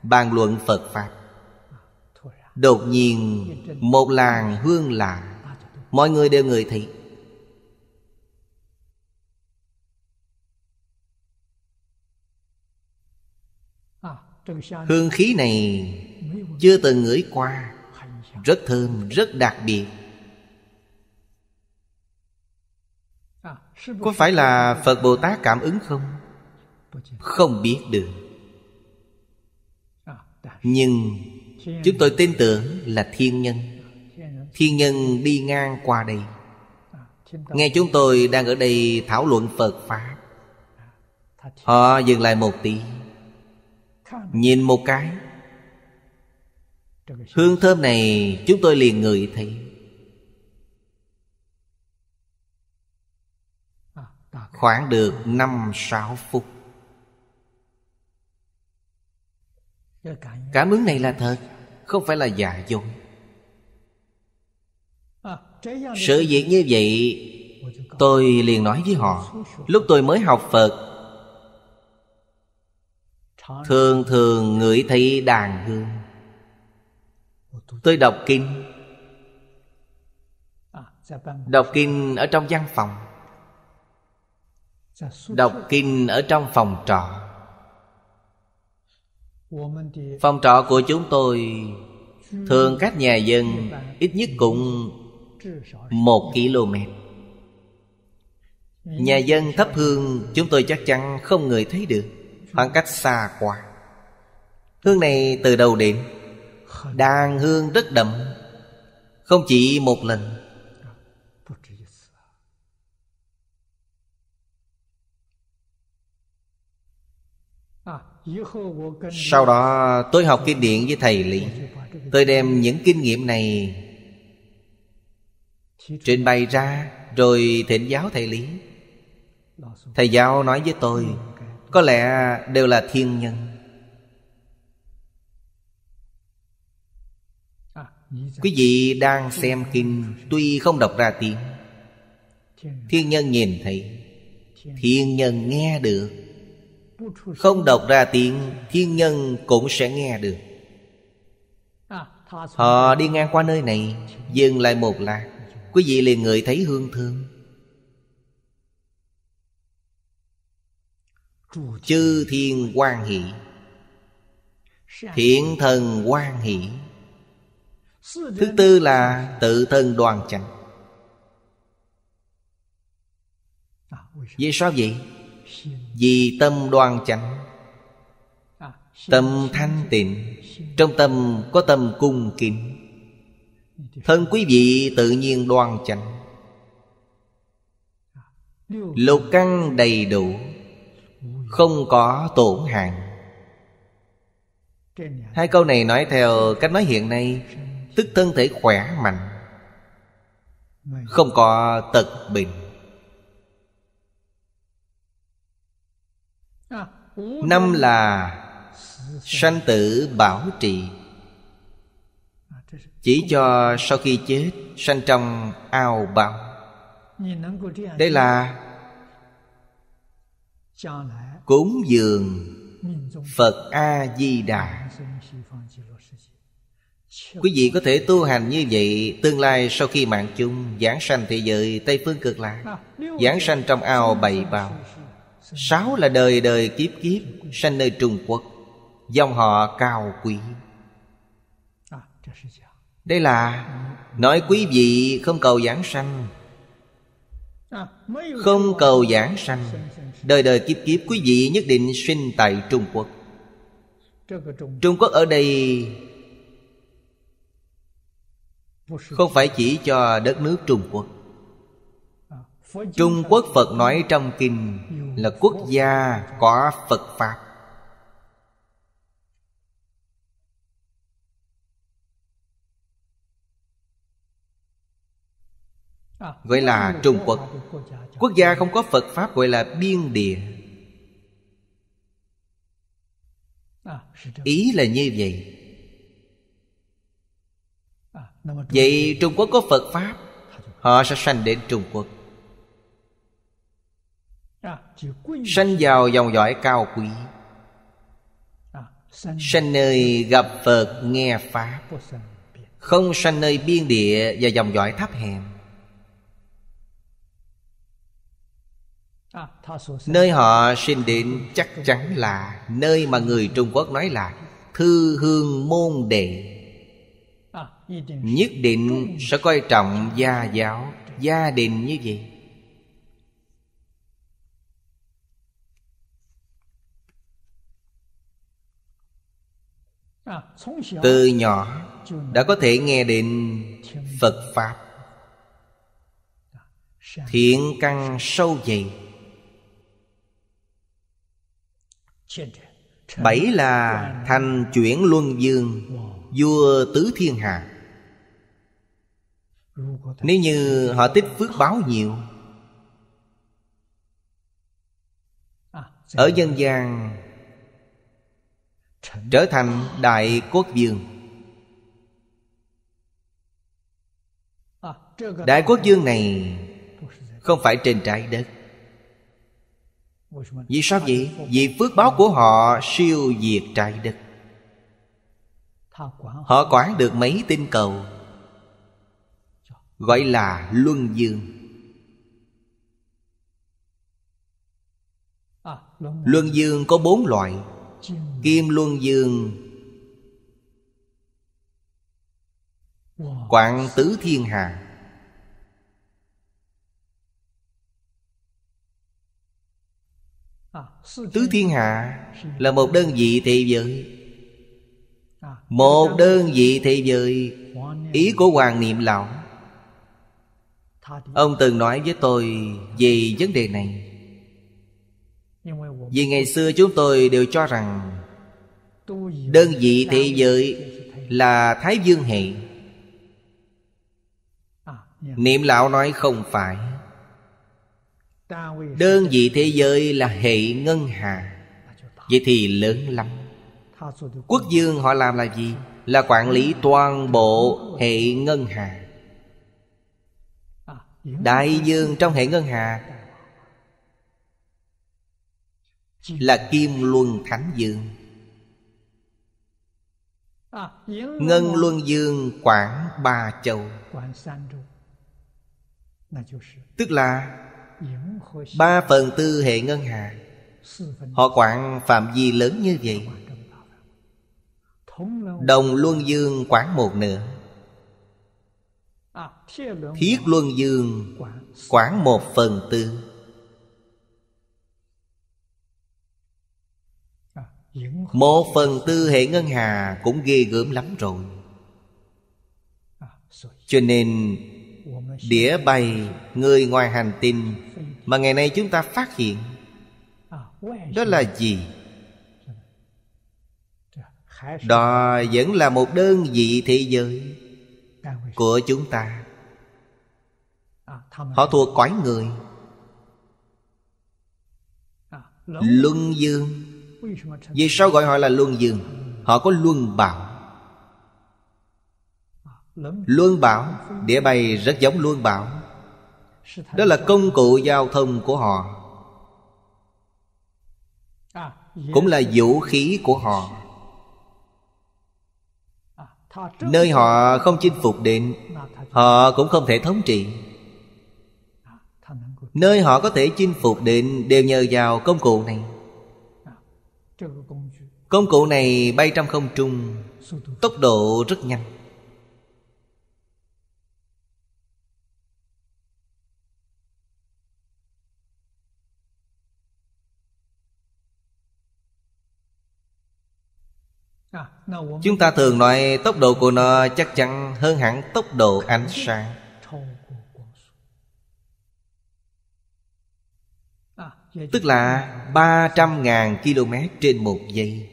bàn luận phật pháp ờ, đột nhiên một làng hương lạ mọi người đều người thị Hương khí này chưa từng ngửi qua Rất thơm, rất đặc biệt Có phải là Phật Bồ Tát cảm ứng không? Không biết được Nhưng chúng tôi tin tưởng là thiên nhân Thiên nhân đi ngang qua đây Nghe chúng tôi đang ở đây thảo luận Phật Pháp Họ dừng lại một tí Nhìn một cái Hương thơm này chúng tôi liền ngửi thấy Khoảng được 5-6 phút Cảm ứng này là thật Không phải là giả dối Sự việc như vậy Tôi liền nói với họ Lúc tôi mới học Phật Thường thường ngửi thấy đàn hương Tôi đọc kinh Đọc kinh ở trong văn phòng Đọc kinh ở trong phòng trọ Phòng trọ của chúng tôi Thường cách nhà dân Ít nhất cũng Một km Nhà dân thấp hương Chúng tôi chắc chắn không người thấy được khoảng cách xa quá hương này từ đầu đến đàn hương rất đậm không chỉ một lần sau đó tôi học kinh điển với thầy lý tôi đem những kinh nghiệm này trình bày ra rồi thỉnh giáo thầy lý thầy giáo nói với tôi có lẽ đều là thiên nhân Quý vị đang xem kinh Tuy không đọc ra tiếng Thiên nhân nhìn thấy Thiên nhân nghe được Không đọc ra tiếng Thiên nhân cũng sẽ nghe được Họ đi ngang qua nơi này Dừng lại một lát Quý vị liền ngửi thấy hương thơm Chư thiên quan hỷ Thiện thần quan hỷ Thứ tư là tự thân đoàn chẳng à, Vì sao vậy? Vì tâm đoàn chánh à, Tâm thanh tịnh Trong tâm có tâm cung kính Thân quý vị tự nhiên đoàn chánh à, Lục căn đầy đủ không có tổn hại hai câu này nói theo cách nói hiện nay tức thân thể khỏe mạnh không có tật bệnh năm là sanh tử bảo trì chỉ cho sau khi chết sanh trong ao bao đây là cúng dường phật a di đà quý vị có thể tu hành như vậy tương lai sau khi mạng chung giảng sanh thế giới tây phương cực lạc giảng sanh trong ao bầy bào sáu là đời đời kiếp kiếp sanh nơi trung quốc dòng họ cao quý đây là nói quý vị không cầu giảng sanh không cầu giảng sanh Đời đời kiếp kiếp quý vị nhất định sinh tại Trung Quốc Trung Quốc ở đây Không phải chỉ cho đất nước Trung Quốc Trung Quốc Phật nói trong kinh Là quốc gia có Phật Pháp À, gọi là trung quốc quốc gia không có phật pháp gọi là biên địa à, ý là như vậy à, vậy trung quốc có phật pháp họ sẽ sanh đến trung quốc sanh vào dòng dõi cao quý sanh nơi gặp phật nghe pháp không sanh nơi biên địa và dòng dõi thấp hèn À. Nơi họ sinh đến chắc chắn là Nơi mà người Trung Quốc nói là Thư hương môn đệ à, Nhất định sẽ coi trọng gia giáo Gia đình như vậy à, Từ nhỏ đã có thể nghe đến Phật Pháp Thiện căn sâu dày Bảy là thành chuyển luân dương Vua tứ thiên hạ Nếu như họ tích phước báo nhiều Ở dân gian Trở thành đại quốc dương Đại quốc dương này Không phải trên trái đất vì sao vậy? Vì phước báo của họ siêu diệt trại đất Họ quản được mấy tinh cầu Gọi là Luân Dương à, Luân Dương có bốn loại Kim Luân Dương Quảng tứ thiên hạ Tứ thiên hạ là một đơn vị thị giới Một đơn vị thị giới Ý của Hoàng Niệm Lão Ông từng nói với tôi về vấn đề này Vì ngày xưa chúng tôi đều cho rằng Đơn vị thị giới là Thái Dương Hệ Niệm Lão nói không phải Đơn vị thế giới là hệ ngân hà Vậy thì lớn lắm Quốc dương họ làm là gì? Là quản lý toàn bộ hệ ngân hà Đại dương trong hệ ngân hà Là Kim Luân Thánh Dương Ngân Luân Dương quản Ba Châu Tức là Ba phần tư hệ ngân hà Họ quản phạm vi lớn như vậy Đồng Luân Dương quản một nửa Thiết Luân Dương quản một phần tư Một phần tư hệ ngân hà cũng ghê gớm lắm rồi Cho nên đĩa bày người ngoài hành tinh mà ngày nay chúng ta phát hiện đó là gì đó vẫn là một đơn vị thế giới của chúng ta họ thuộc quái người luân dương vì sao gọi họ là luân dương họ có luân bảo Luân bảo Đĩa bay rất giống luân bảo Đó là công cụ giao thông của họ à, Cũng là vũ khí của họ à, Nơi họ không chinh phục định Họ cũng không thể thống trị à, Nơi họ có thể chinh phục định Đều nhờ vào công cụ này Công cụ này bay trong không trung Tốc độ rất nhanh Chúng ta thường nói tốc độ của nó chắc chắn hơn hẳn tốc độ ánh sáng à, Tức là 300.000 km trên một giây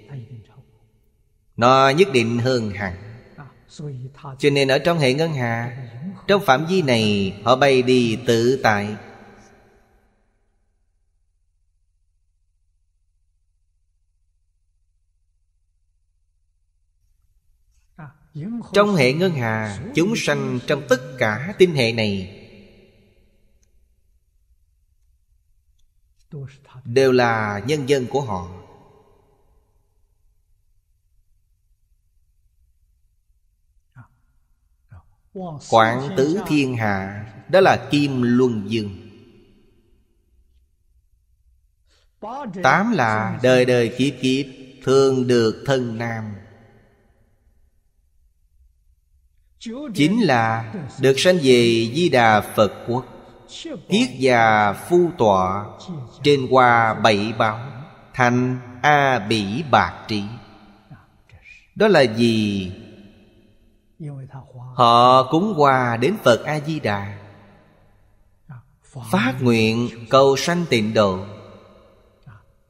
Nó nhất định hơn hẳn à, Cho nên ở trong hệ ngân hà Trong phạm vi này Họ bay đi tự tại Trong hệ ngân hà Chúng sanh trong tất cả tinh hệ này Đều là nhân dân của họ Quảng tứ thiên hạ Đó là Kim Luân Dương Tám là đời đời kiếp kiếp Thương được thân nam chính là được sanh về di đà phật quốc kiết già phu tọa trên qua bảy báo thành a bỉ bạc trí đó là gì họ cúng qua đến phật a di đà phát nguyện cầu sanh tịnh độ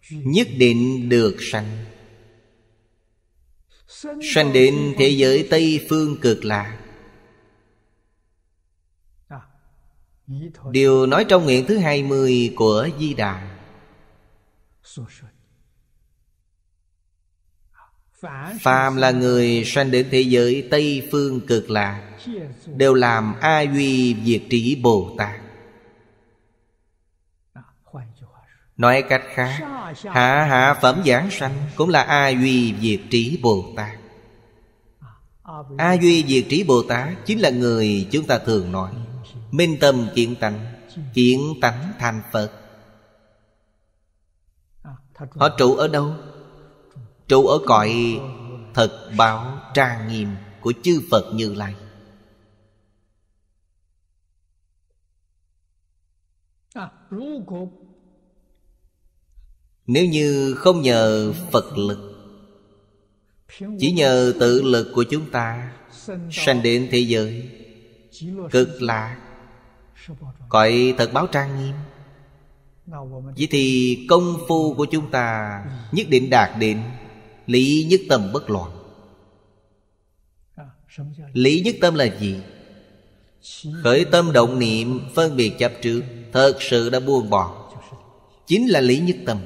nhất định được sanh sanh đến thế giới tây phương cực lạc Điều nói trong nguyện thứ 20 của Di Đà Phàm là người sanh đến thế giới Tây Phương cực lạc Đều làm A Duy Diệt Trí Bồ Tát Nói cách khác Hạ hạ phẩm giảng sanh Cũng là A Duy Diệt Trí Bồ Tát A Duy Diệt Trí Bồ Tát Chính là người chúng ta thường nói Minh tâm kiến tánh Kiến tánh thành Phật Họ trụ ở đâu? Trụ ở cõi thật báo trang nghiêm Của chư Phật Như Lai Nếu như không nhờ Phật lực Chỉ nhờ tự lực của chúng ta Sanh đến thế giới Cực lạc Cõi thật báo trang nghiêm Vậy thì công phu của chúng ta Nhất định đạt định Lý nhất tâm bất loạn Lý nhất tâm là gì? Khởi tâm động niệm Phân biệt chấp trước Thật sự đã buông bỏ Chính là lý nhất tâm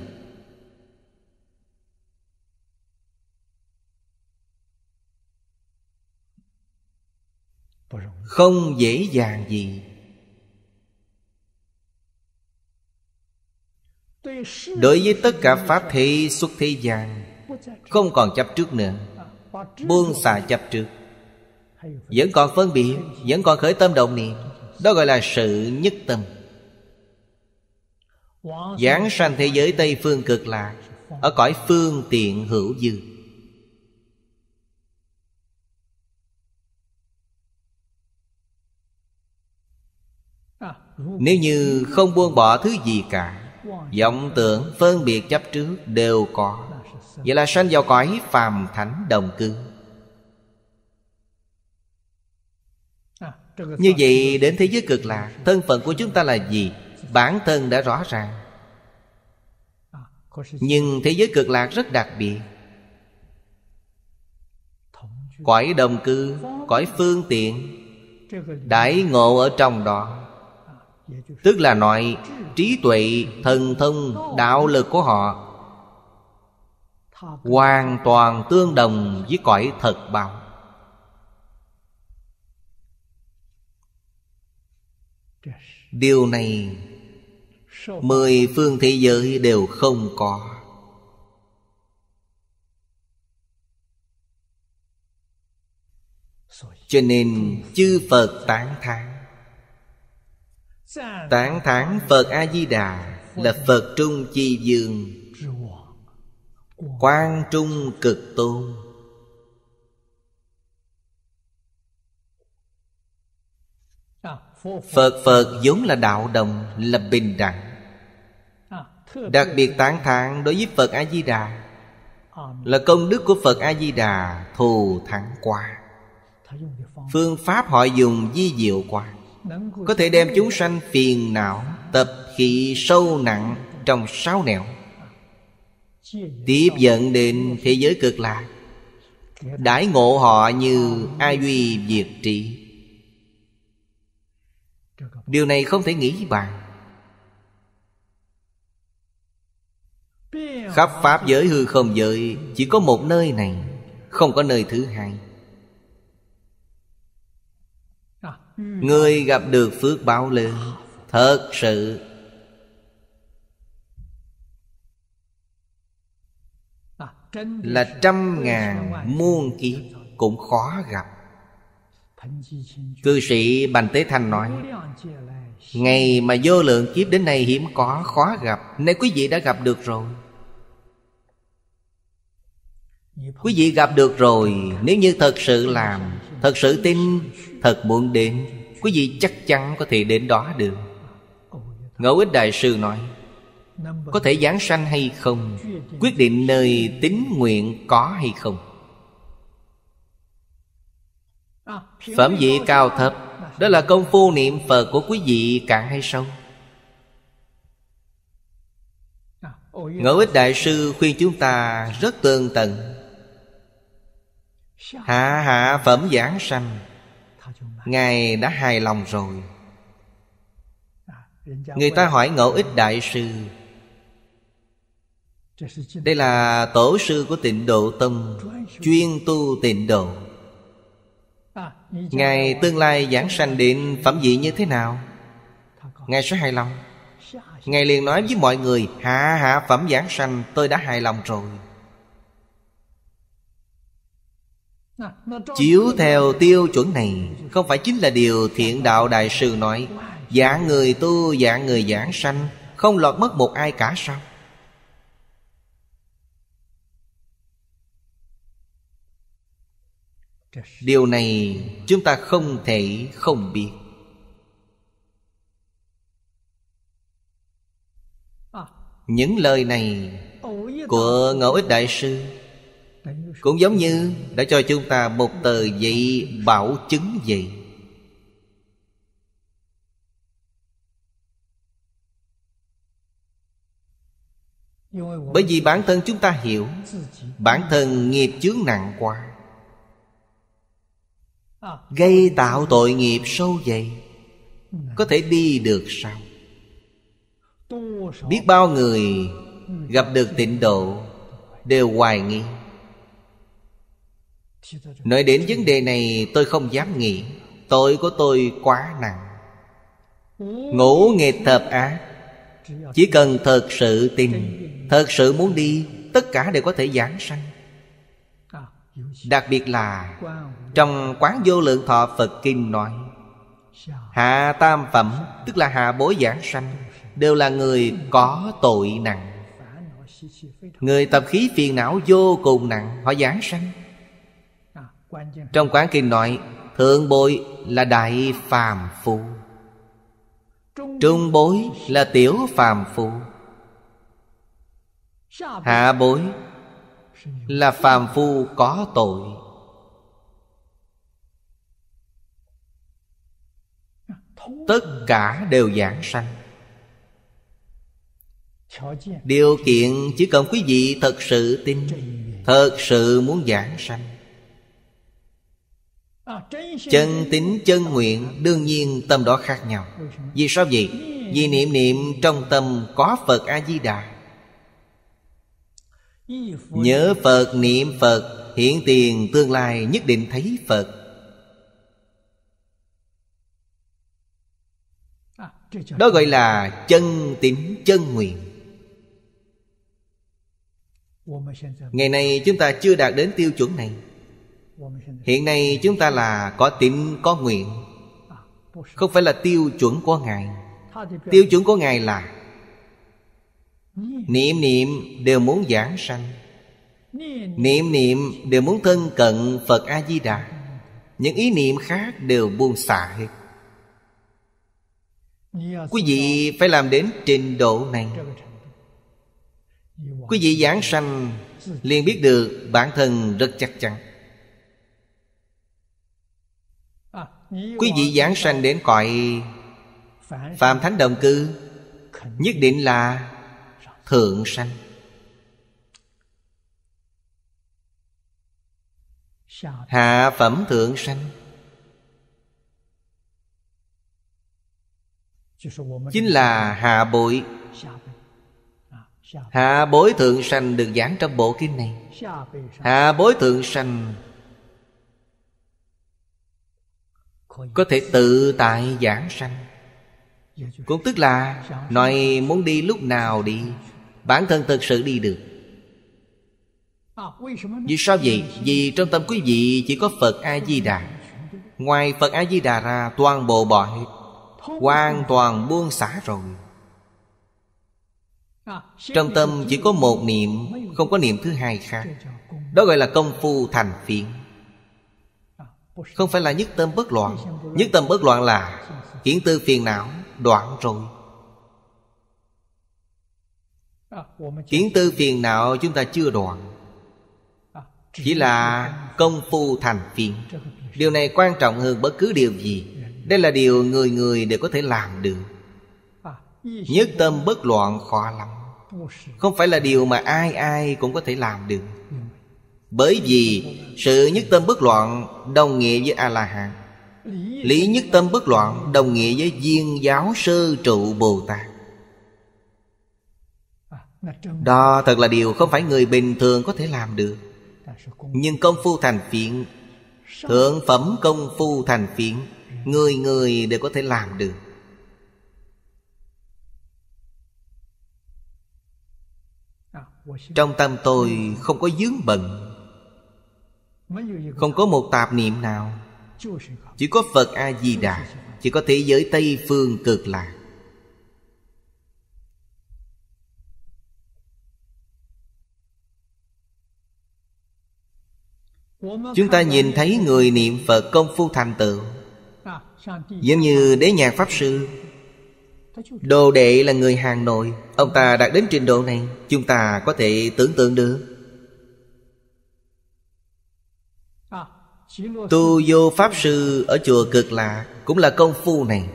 Không dễ dàng gì Đối với tất cả Pháp thế xuất thế gian Không còn chấp trước nữa Buông xả chấp trước Vẫn còn phân biệt Vẫn còn khởi tâm động niệm Đó gọi là sự nhất tâm Giảng sanh thế giới Tây Phương cực lạc Ở cõi phương tiện hữu dư Nếu như không buông bỏ thứ gì cả vọng tưởng phân biệt chấp trước đều có vậy là sanh vào cõi phàm thánh đồng cư như vậy đến thế giới cực lạc thân phận của chúng ta là gì bản thân đã rõ ràng nhưng thế giới cực lạc rất đặc biệt Cõi đồng cư Cõi phương tiện Đãi ngộ ở trong đó tức là nói trí tuệ thần thông đạo lực của họ hoàn toàn tương đồng với cõi thật báo điều này mười phương thế giới đều không có cho nên chư phật tán thán Tán thán Phật A-di-đà Là Phật Trung Chi Dương Quang Trung Cực Tôn Phật Phật vốn là đạo đồng Là bình đẳng Đặc biệt tán thán đối với Phật A-di-đà Là công đức của Phật A-di-đà Thù thắng qua Phương pháp họ dùng di diệu quang có thể đem chúng sanh phiền não Tập khí sâu nặng trong sáu nẻo Tiếp dẫn đến thế giới cực lạc Đãi ngộ họ như A Duy Việt Trị Điều này không thể nghĩ bàn Khắp Pháp giới hư không giới Chỉ có một nơi này Không có nơi thứ hai Ừ. Người gặp được phước báo lớn Thật sự à, Là trăm ngàn muôn kiếp Cũng khó gặp Cư sĩ Bành Tế Thanh nói Ngày mà vô lượng kiếp đến nay hiếm có khó gặp Nay quý vị đã gặp được rồi Quý vị gặp được rồi Nếu như thật sự làm Thật sự tin thật muốn đến Quý vị chắc chắn có thể đến đó được Ngẫu ích đại sư nói Có thể giảng sanh hay không Quyết định nơi tín nguyện có hay không Phẩm vị cao thấp Đó là công phu niệm Phật của quý vị cạn hay sâu Ngẫu ích đại sư khuyên chúng ta rất tương tận Hạ hạ phẩm giảng sanh ngài đã hài lòng rồi à, người ta hỏi ngẫu ích đại sư đây là tổ sư của tịnh độ tâm chuyên tu tịnh độ à, ngài tương lai giảng sanh đến phẩm vị như thế nào ngài sẽ hài lòng ngài liền nói với mọi người hạ hạ phẩm giảng sanh tôi đã hài lòng rồi Chiếu theo tiêu chuẩn này Không phải chính là điều thiện đạo đại sư nói Dạng người tu dạng người giảng sanh Không lọt mất một ai cả sao Điều này chúng ta không thể không biết Những lời này của Ngẫu Ích Đại Sư cũng giống như đã cho chúng ta một tờ giấy bảo chứng gì Bởi vì bản thân chúng ta hiểu Bản thân nghiệp chướng nặng quá Gây tạo tội nghiệp sâu dày Có thể đi được sao Biết bao người gặp được tịnh độ Đều hoài nghi nói đến vấn đề này tôi không dám nghĩ tội của tôi quá nặng ngủ nghề thập á chỉ cần thật sự tin thật sự muốn đi tất cả đều có thể giảng sanh à, đặc biệt là trong quán vô lượng thọ phật kinh nói hạ tam phẩm tức là hạ bối giảng sanh đều là người có tội nặng người tập khí phiền não vô cùng nặng họ giảng sanh trong quán kinh nói Thượng bối là đại phàm phu Trung bối là tiểu phàm phu Hạ bối là phàm phu có tội Tất cả đều giảng sanh Điều kiện chỉ cần quý vị thật sự tin Thật sự muốn giảng sanh Chân tính chân nguyện đương nhiên tâm đó khác nhau Vì sao vậy? Vì niệm niệm trong tâm có Phật A-di-đà Nhớ Phật niệm Phật Hiện tiền tương lai nhất định thấy Phật Đó gọi là chân tín chân nguyện Ngày nay chúng ta chưa đạt đến tiêu chuẩn này hiện nay chúng ta là có tín có nguyện không phải là tiêu chuẩn của ngài tiêu chuẩn của ngài là niệm niệm đều muốn giảng sanh niệm niệm đều muốn thân cận phật a di đà những ý niệm khác đều buông xả hết quý vị phải làm đến trình độ này quý vị giảng sanh liền biết được bản thân rất chắc chắn quý vị giảng sanh đến cõi Phạm thánh đồng cư nhất định là thượng sanh hạ phẩm thượng sanh chính là hạ bội hạ bối thượng sanh được giảng trong bộ kinh này hạ bối thượng sanh Có thể tự tại giảng sanh Cũng tức là Nói muốn đi lúc nào đi Bản thân thực sự đi được Vì sao vậy? Vì trong tâm quý vị chỉ có Phật A-di-đà Ngoài Phật A-di-đà ra toàn bộ bỏ hết Hoàn toàn buông xả rồi Trong tâm chỉ có một niệm Không có niệm thứ hai khác Đó gọi là công phu thành phiền không phải là nhất tâm bất loạn Nhất tâm bất loạn là Kiến tư phiền não đoạn rồi Kiến tư phiền não chúng ta chưa đoạn Chỉ là công phu thành phiền Điều này quan trọng hơn bất cứ điều gì Đây là điều người người đều có thể làm được Nhất tâm bất loạn khó lắm Không phải là điều mà ai ai cũng có thể làm được bởi vì sự nhất tâm bất loạn đồng nghĩa với A-la-hán Lý nhất tâm bất loạn đồng nghĩa với viên giáo sư trụ Bồ Tát Đó thật là điều không phải người bình thường có thể làm được Nhưng công phu thành phiện Thượng phẩm công phu thành phiện Người người đều có thể làm được Trong tâm tôi không có dướng bận không có một tạp niệm nào Chỉ có Phật A-di-đà Chỉ có thế giới Tây Phương cực lạc Chúng ta nhìn thấy người niệm Phật công phu thành tựu Giống như đế nhạc Pháp Sư Đồ đệ là người Hà Nội Ông ta đạt đến trình độ này Chúng ta có thể tưởng tượng được Tu vô Pháp Sư ở chùa Cực lạ Cũng là công phu này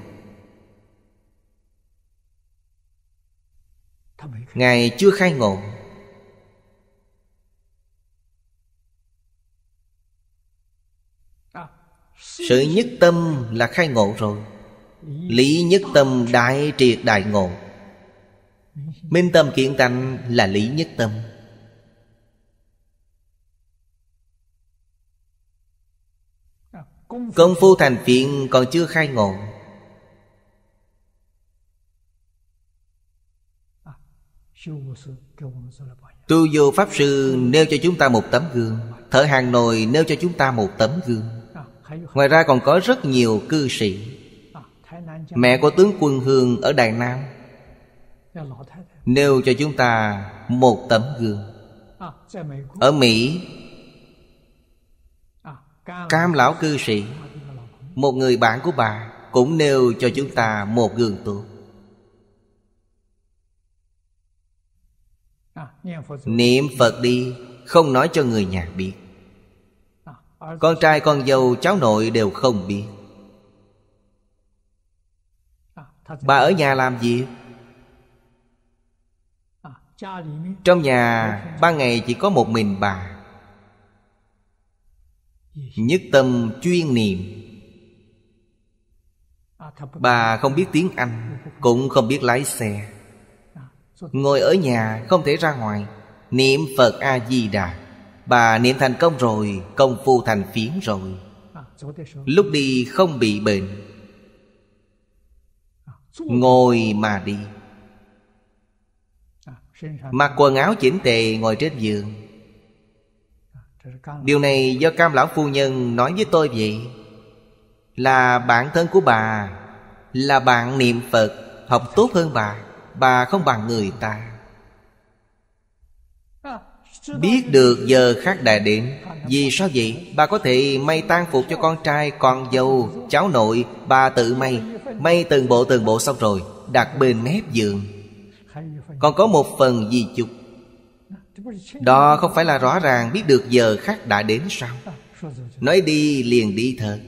Ngài chưa khai ngộ Sự nhất tâm là khai ngộ rồi Lý nhất tâm đại triệt đại ngộ Minh tâm kiện tánh là lý nhất tâm Công phu thành phiền còn chưa khai ngộ Tu vô Pháp Sư nêu cho chúng ta một tấm gương Thở hàng nồi nêu cho chúng ta một tấm gương Ngoài ra còn có rất nhiều cư sĩ Mẹ của tướng quân Hương ở Đài Nam Nêu cho chúng ta một tấm gương Ở Mỹ Cam lão cư sĩ Một người bạn của bà Cũng nêu cho chúng ta một gương tốt Niệm Phật đi Không nói cho người nhà biết Con trai con dâu cháu nội đều không biết Bà ở nhà làm gì? Trong nhà ba ngày chỉ có một mình bà Nhất tâm chuyên niệm Bà không biết tiếng Anh Cũng không biết lái xe Ngồi ở nhà không thể ra ngoài Niệm Phật A-di-đà Bà niệm thành công rồi Công phu thành phiến rồi Lúc đi không bị bệnh Ngồi mà đi Mặc quần áo chỉnh tề ngồi trên giường Điều này do Cam Lão Phu Nhân nói với tôi vậy Là bạn thân của bà Là bạn niệm Phật Học tốt hơn bà Bà không bằng người ta Biết được giờ khác đã điện Vì sao vậy? Bà có thể may tan phục cho con trai, con dâu, cháu nội Bà tự may May từng bộ từng bộ xong rồi Đặt bên mép giường Còn có một phần di chục đó không phải là rõ ràng biết được giờ khắc đã đến sao Nói đi liền đi thật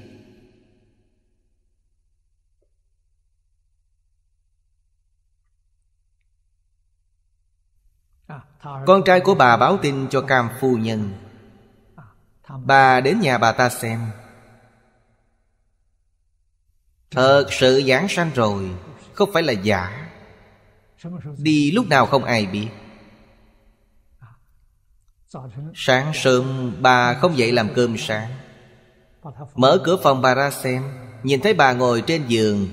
Con trai của bà báo tin cho cam phu nhân Bà đến nhà bà ta xem Thật sự giảng sanh rồi Không phải là giả Đi lúc nào không ai biết Sáng sớm bà không dậy làm cơm sáng Mở cửa phòng bà ra xem Nhìn thấy bà ngồi trên giường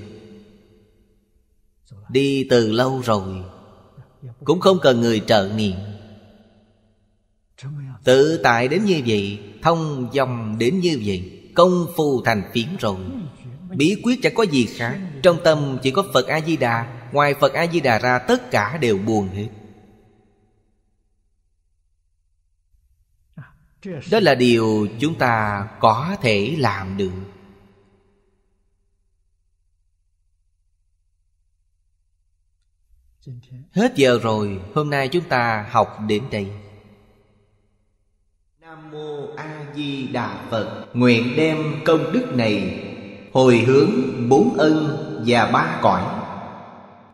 Đi từ lâu rồi Cũng không cần người trợ niệm Tự tại đến như vậy Thông dòng đến như vậy Công phu thành phiến rồi Bí quyết chẳng có gì khác Trong tâm chỉ có Phật A-di-đà Ngoài Phật A-di-đà ra tất cả đều buồn hết đó là điều chúng ta có thể làm được hết giờ rồi hôm nay chúng ta học đến đây nam mô a di đà phật nguyện đem công đức này hồi hướng bốn ân và ba cõi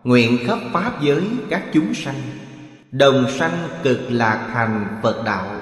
nguyện khắp pháp giới các chúng sanh đồng sanh cực lạc thành phật đạo